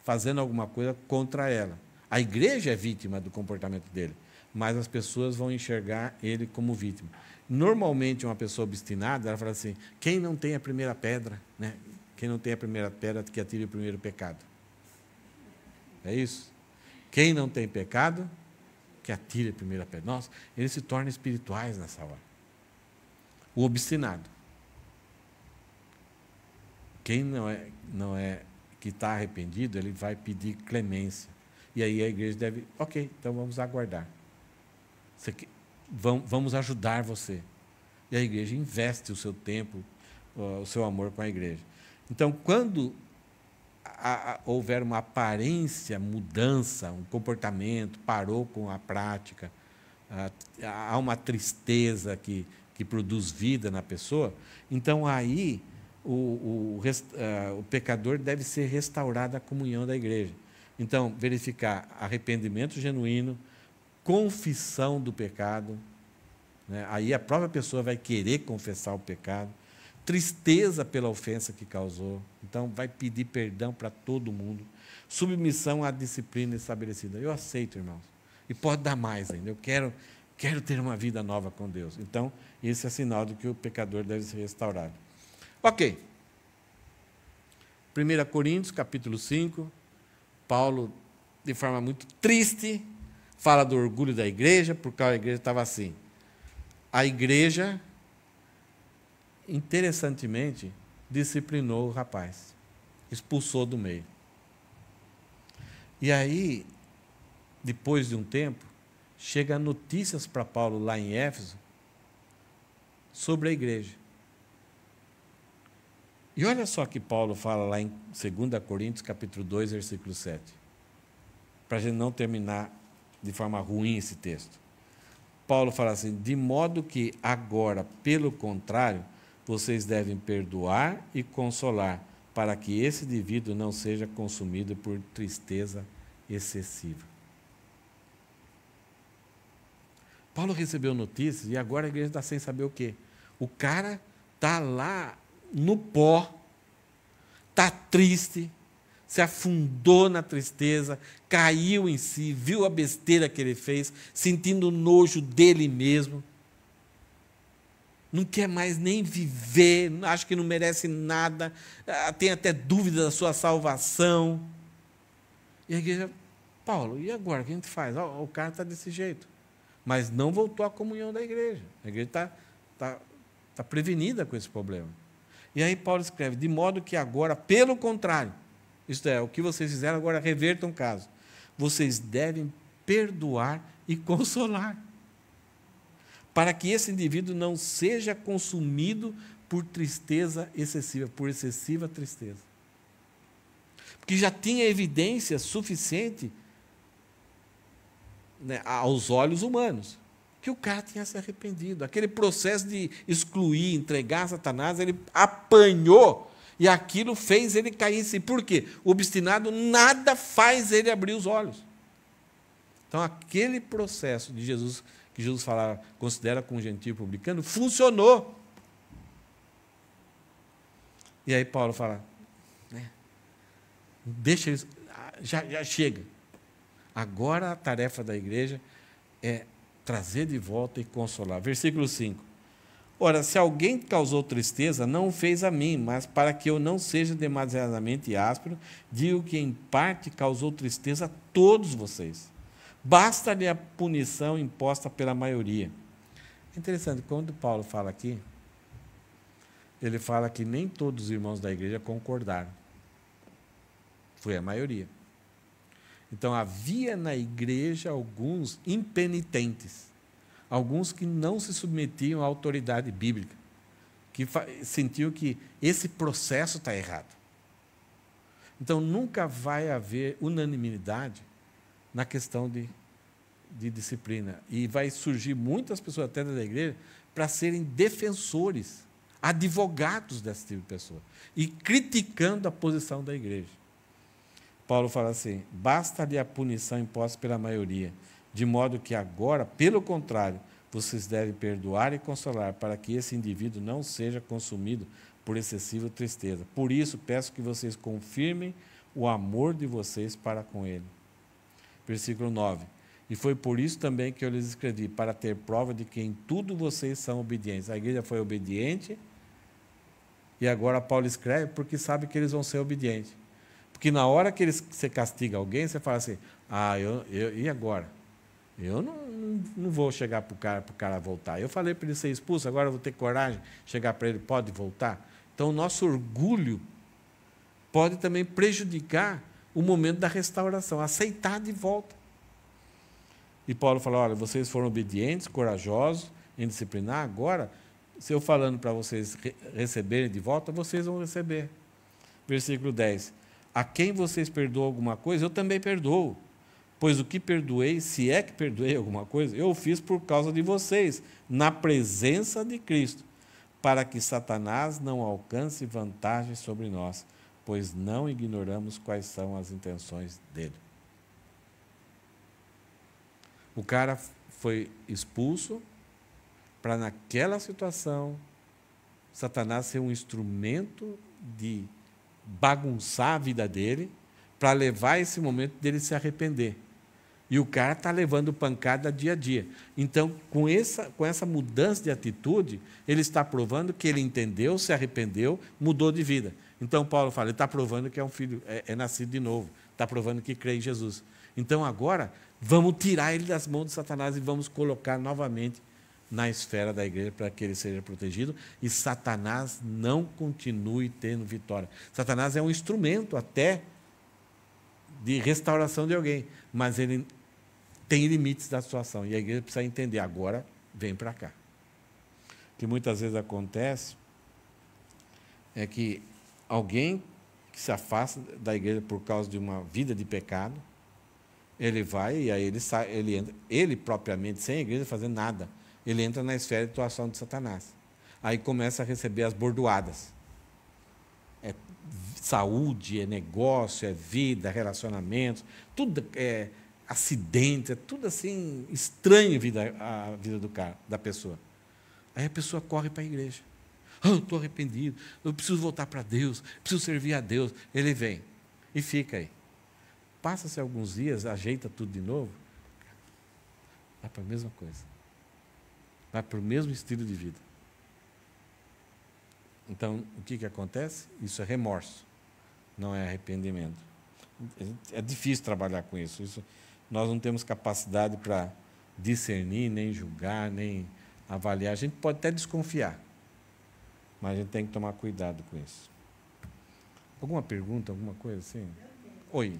fazendo alguma coisa contra ela. A igreja é vítima do comportamento dele, mas as pessoas vão enxergar ele como vítima. Normalmente, uma pessoa obstinada, ela fala assim: quem não tem a primeira pedra, né? quem não tem a primeira pedra, que atire o primeiro pecado. É isso? Quem não tem pecado, que atire a primeira pedra. Nossa, eles se tornam espirituais nessa hora o obstinado. Quem não é, não é que está arrependido, ele vai pedir clemência. E aí a igreja deve, ok, então vamos aguardar. Você, vamos ajudar você. E a igreja investe o seu tempo, o seu amor com a igreja. Então, quando a, a, houver uma aparência mudança, um comportamento, parou com a prática, há uma tristeza que que produz vida na pessoa, então aí o, o, o, ah, pecador deve ser restaurado à comunhão da igreja. Então, verificar arrependimento genuíno, confissão do pecado, né? aí a própria pessoa vai querer confessar o pecado, tristeza pela ofensa que causou, então vai pedir perdão para todo mundo, submissão à disciplina estabelecida. Eu aceito, irmãos, e pode dar mais ainda, eu quero, quero ter uma vida nova com Deus. Então, esse é sinal de que o pecador deve ser restaurado. Ok. 1 Coríntios, capítulo 5, Paulo, de forma muito triste, fala do orgulho da igreja, porque a igreja estava assim. A igreja, interessantemente, disciplinou o rapaz, expulsou do meio. E aí, depois de um tempo, chega notícias para Paulo lá em Éfeso sobre a igreja. E olha só que Paulo fala lá em 2 Coríntios, capítulo 2, versículo 7. Para a gente não terminar de forma ruim esse texto. Paulo fala assim: de modo que agora, pelo contrário, vocês devem perdoar e consolar, para que esse indivíduo não seja consumido por tristeza excessiva. Paulo recebeu notícias e agora a igreja está sem saber o quê? O cara tá lá no pó, tá triste, se afundou na tristeza, caiu em si, viu a besteira que ele fez, sentindo nojo dele mesmo. Não quer mais nem viver, acha que não merece nada, ah, tem até dúvida da sua salvação. E a igreja, Paulo, e agora? O que a gente faz? Oh, o cara está desse jeito. Mas não voltou à comunhão da igreja. A igreja está tá, tá Está prevenida com esse problema. E aí Paulo escreve: de modo que agora, pelo contrário, isto é, o que vocês fizeram agora revertam o caso. Vocês devem perdoar e consolar, para que esse indivíduo não seja consumido por tristeza excessiva, por excessiva tristeza. Porque já tinha evidência suficiente né, aos olhos humanos que o cara tinha se arrependido. Aquele processo de excluir, entregar Satanás, ele apanhou e aquilo fez ele cair em si. Por quê? O obstinado nada faz ele abrir os olhos. Então, aquele processo de Jesus, que Jesus falava, considera com o publicano, funcionou. E aí Paulo fala, né, deixa eles, ah, já, já chega. Agora a tarefa da igreja é trazer de volta e consolar. Versículo 5. Ora, se alguém causou tristeza, não o fez a mim, mas para que eu não seja demasiadamente áspero, digo que em parte causou tristeza a todos vocês. Basta-lhe a punição imposta pela maioria. interessante, quando Paulo fala aqui, ele fala que nem todos os irmãos da igreja concordaram. Foi a maioria. Então havia na igreja alguns impenitentes, alguns que não se submetiam à autoridade bíblica, que sentiam que esse processo está errado. Então nunca vai haver unanimidade na questão de, de disciplina. E vai surgir muitas pessoas até da igreja para serem defensores, advogados desse tipo de pessoa, e criticando a posição da igreja. Paulo fala assim: basta-lhe a punição imposta pela maioria, de modo que agora, pelo contrário, vocês devem perdoar e consolar, para que esse indivíduo não seja consumido por excessiva tristeza. Por isso, peço que vocês confirmem o amor de vocês para com ele. Versículo 9. E foi por isso também que eu lhes escrevi, para ter prova de que em tudo vocês são obedientes. A igreja foi obediente, e agora Paulo escreve porque sabe que eles vão ser obedientes. Porque na hora que eles, você castiga alguém, você fala assim, ah, eu, eu, e agora? Eu não, não, vou chegar para o cara, pro cara voltar. Eu falei para ele ser expulso, agora eu vou ter coragem de chegar para ele, pode voltar? Então, o nosso orgulho pode também prejudicar o momento da restauração, aceitar de volta. E Paulo fala: olha, vocês foram obedientes, corajosos em disciplinar, agora, se eu falando para vocês receberem de volta, vocês vão receber. Versículo 10. A quem vocês perdoam alguma coisa, eu também perdoo. Pois o que perdoei, se é que perdoei alguma coisa, eu fiz por causa de vocês, na presença de Cristo, para que Satanás não alcance vantagem sobre nós, pois não ignoramos quais são as intenções dele. O cara foi expulso para, naquela situação, Satanás ser um instrumento de bagunçar a vida dele para levar esse momento dele se arrepender. E o cara está levando pancada dia a dia. Então, com essa, com essa mudança de atitude, ele está provando que ele entendeu, se arrependeu, mudou de vida. Então, Paulo fala: ele está provando que é um filho, é, é nascido de novo, está provando que crê em Jesus. Então, agora, vamos tirar ele das mãos de Satanás e vamos colocar novamente na esfera da igreja para que ele seja protegido e Satanás não continue tendo vitória. Satanás é um instrumento até de restauração de alguém, mas ele tem limites da situação e a igreja precisa entender agora vem para cá. O que muitas vezes acontece é que alguém que se afasta da igreja por causa de uma vida de pecado, ele vai e aí ele sai, ele entra, ele propriamente sem a igreja fazer nada ele entra na esfera de atuação de Satanás. Aí começa a receber as bordoadas. É saúde, é negócio, é vida, relacionamentos, tudo é acidente, é tudo assim estranho a vida, a vida do cara, da pessoa. Aí a pessoa corre para a igreja. Ah, eu estou arrependido, eu preciso voltar para Deus, preciso servir a Deus. Ele vem e fica aí. Passa-se alguns dias, ajeita tudo de novo, vai para a mesma coisa vai para o mesmo estilo de vida. Então, o que, que acontece? Isso é remorso, não é arrependimento. É difícil trabalhar com isso. isso nós não temos capacidade para discernir, nem julgar, nem avaliar. A gente pode até desconfiar, mas a gente tem que tomar cuidado com isso. Alguma pergunta, alguma coisa assim? Oi.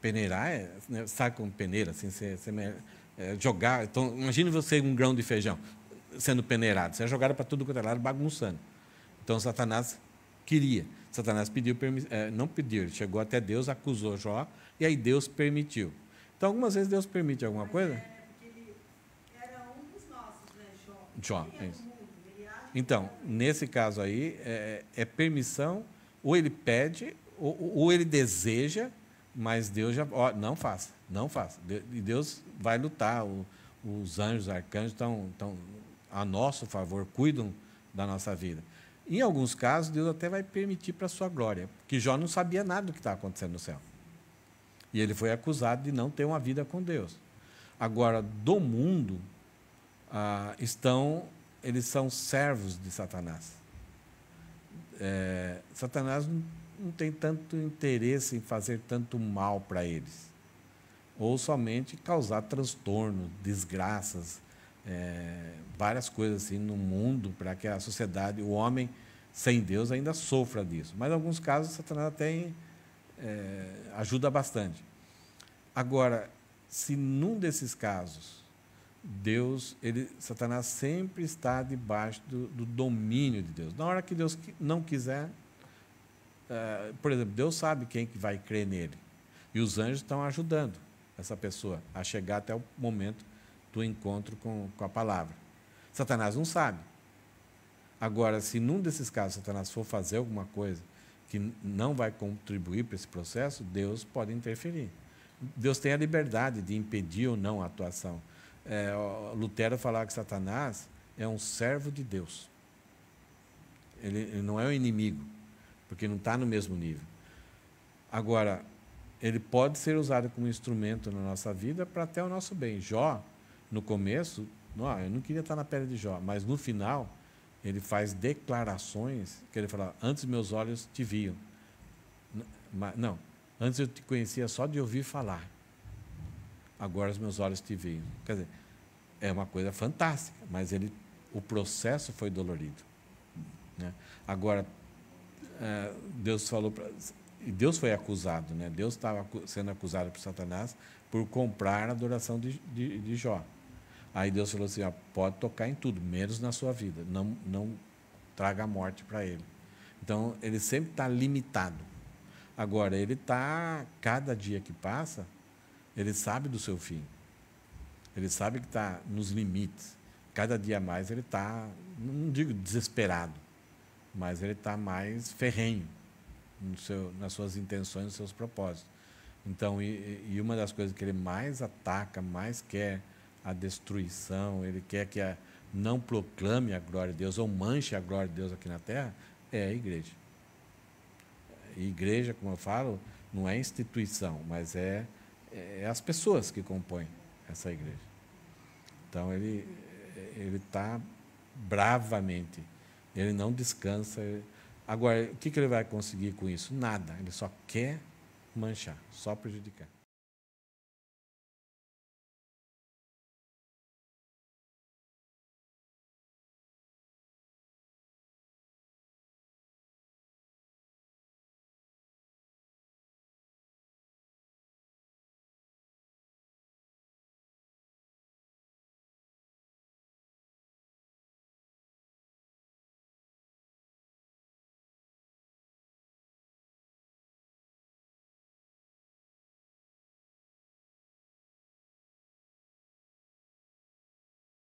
peneirar é né, saco peneira, assim, você, você é, jogar. Então, imagine você um grão de feijão sendo peneirado. Você é jogado para tudo quanto é lado, bagunçando. Então, Satanás queria. Satanás pediu, é, não pediu, ele chegou até Deus, acusou Jó, e aí Deus permitiu. Então, algumas vezes Deus permite alguma Mas coisa. É, ele era um dos nossos, né, Jó? Jó, é isso. Então, nesse caso aí, é, é permissão, ou ele pede, ou, ou ele deseja, mas Deus já. Ó, não faça, não faça. E Deus vai lutar. O, os anjos, arcanjos estão, estão a nosso favor, cuidam da nossa vida. Em alguns casos, Deus até vai permitir para a sua glória, porque Jó não sabia nada do que estava acontecendo no céu. E ele foi acusado de não ter uma vida com Deus. Agora, do mundo, ah, estão, eles são servos de Satanás. É, Satanás não tem tanto interesse em fazer tanto mal para eles, ou somente causar transtorno, desgraças, é, várias coisas assim no mundo para que a sociedade, o homem sem Deus ainda sofra disso. Mas em alguns casos Satanás até é, ajuda bastante. Agora, se num desses casos Deus, ele, Satanás sempre está debaixo do, do domínio de Deus. Na hora que Deus não quiser, eh, por exemplo, Deus sabe quem que vai crer nele. E os anjos estão ajudando essa pessoa a chegar até o momento do encontro com, com a palavra. Satanás não sabe. Agora, se num desses casos Satanás for fazer alguma coisa que não vai contribuir para esse processo, Deus pode interferir. Deus tem a liberdade de impedir ou não a atuação. É, Lutero falava que Satanás é um servo de Deus. Ele, ele não é um inimigo, porque não está no mesmo nível. Agora, ele pode ser usado como instrumento na nossa vida para até o nosso bem. Jó, no começo, não, ah, eu não queria estar tá na pele de Jó, mas no final, ele faz declarações que ele fala: Antes meus olhos te viam. Não, antes eu te conhecia só de ouvir falar. Agora os meus olhos te veem. Quer dizer, é uma coisa fantástica, mas ele, o processo foi dolorido. Né? Agora, é, Deus falou para. Deus foi acusado, né? Deus estava sendo acusado por Satanás por comprar a adoração de, de, de Jó. Aí Deus falou assim: ó, pode tocar em tudo, menos na sua vida. Não, não traga a morte para ele. Então, ele sempre está limitado. Agora, ele está, cada dia que passa, ele sabe do seu fim. Ele sabe que está nos limites. Cada dia mais ele está, não digo desesperado, mas ele está mais ferrenho seu, nas suas intenções, nos seus propósitos. Então, e, e, uma das coisas que ele mais ataca, mais quer a destruição, ele quer que a, não proclame a glória de Deus ou manche a glória de Deus aqui na terra, é a igreja. E igreja, como eu falo, não é instituição, mas é, é, é as pessoas que compõem essa igreja. Então, ele ele está bravamente ele não descansa. Agora, o que ele vai conseguir com isso? Nada. Ele só quer manchar, só prejudicar.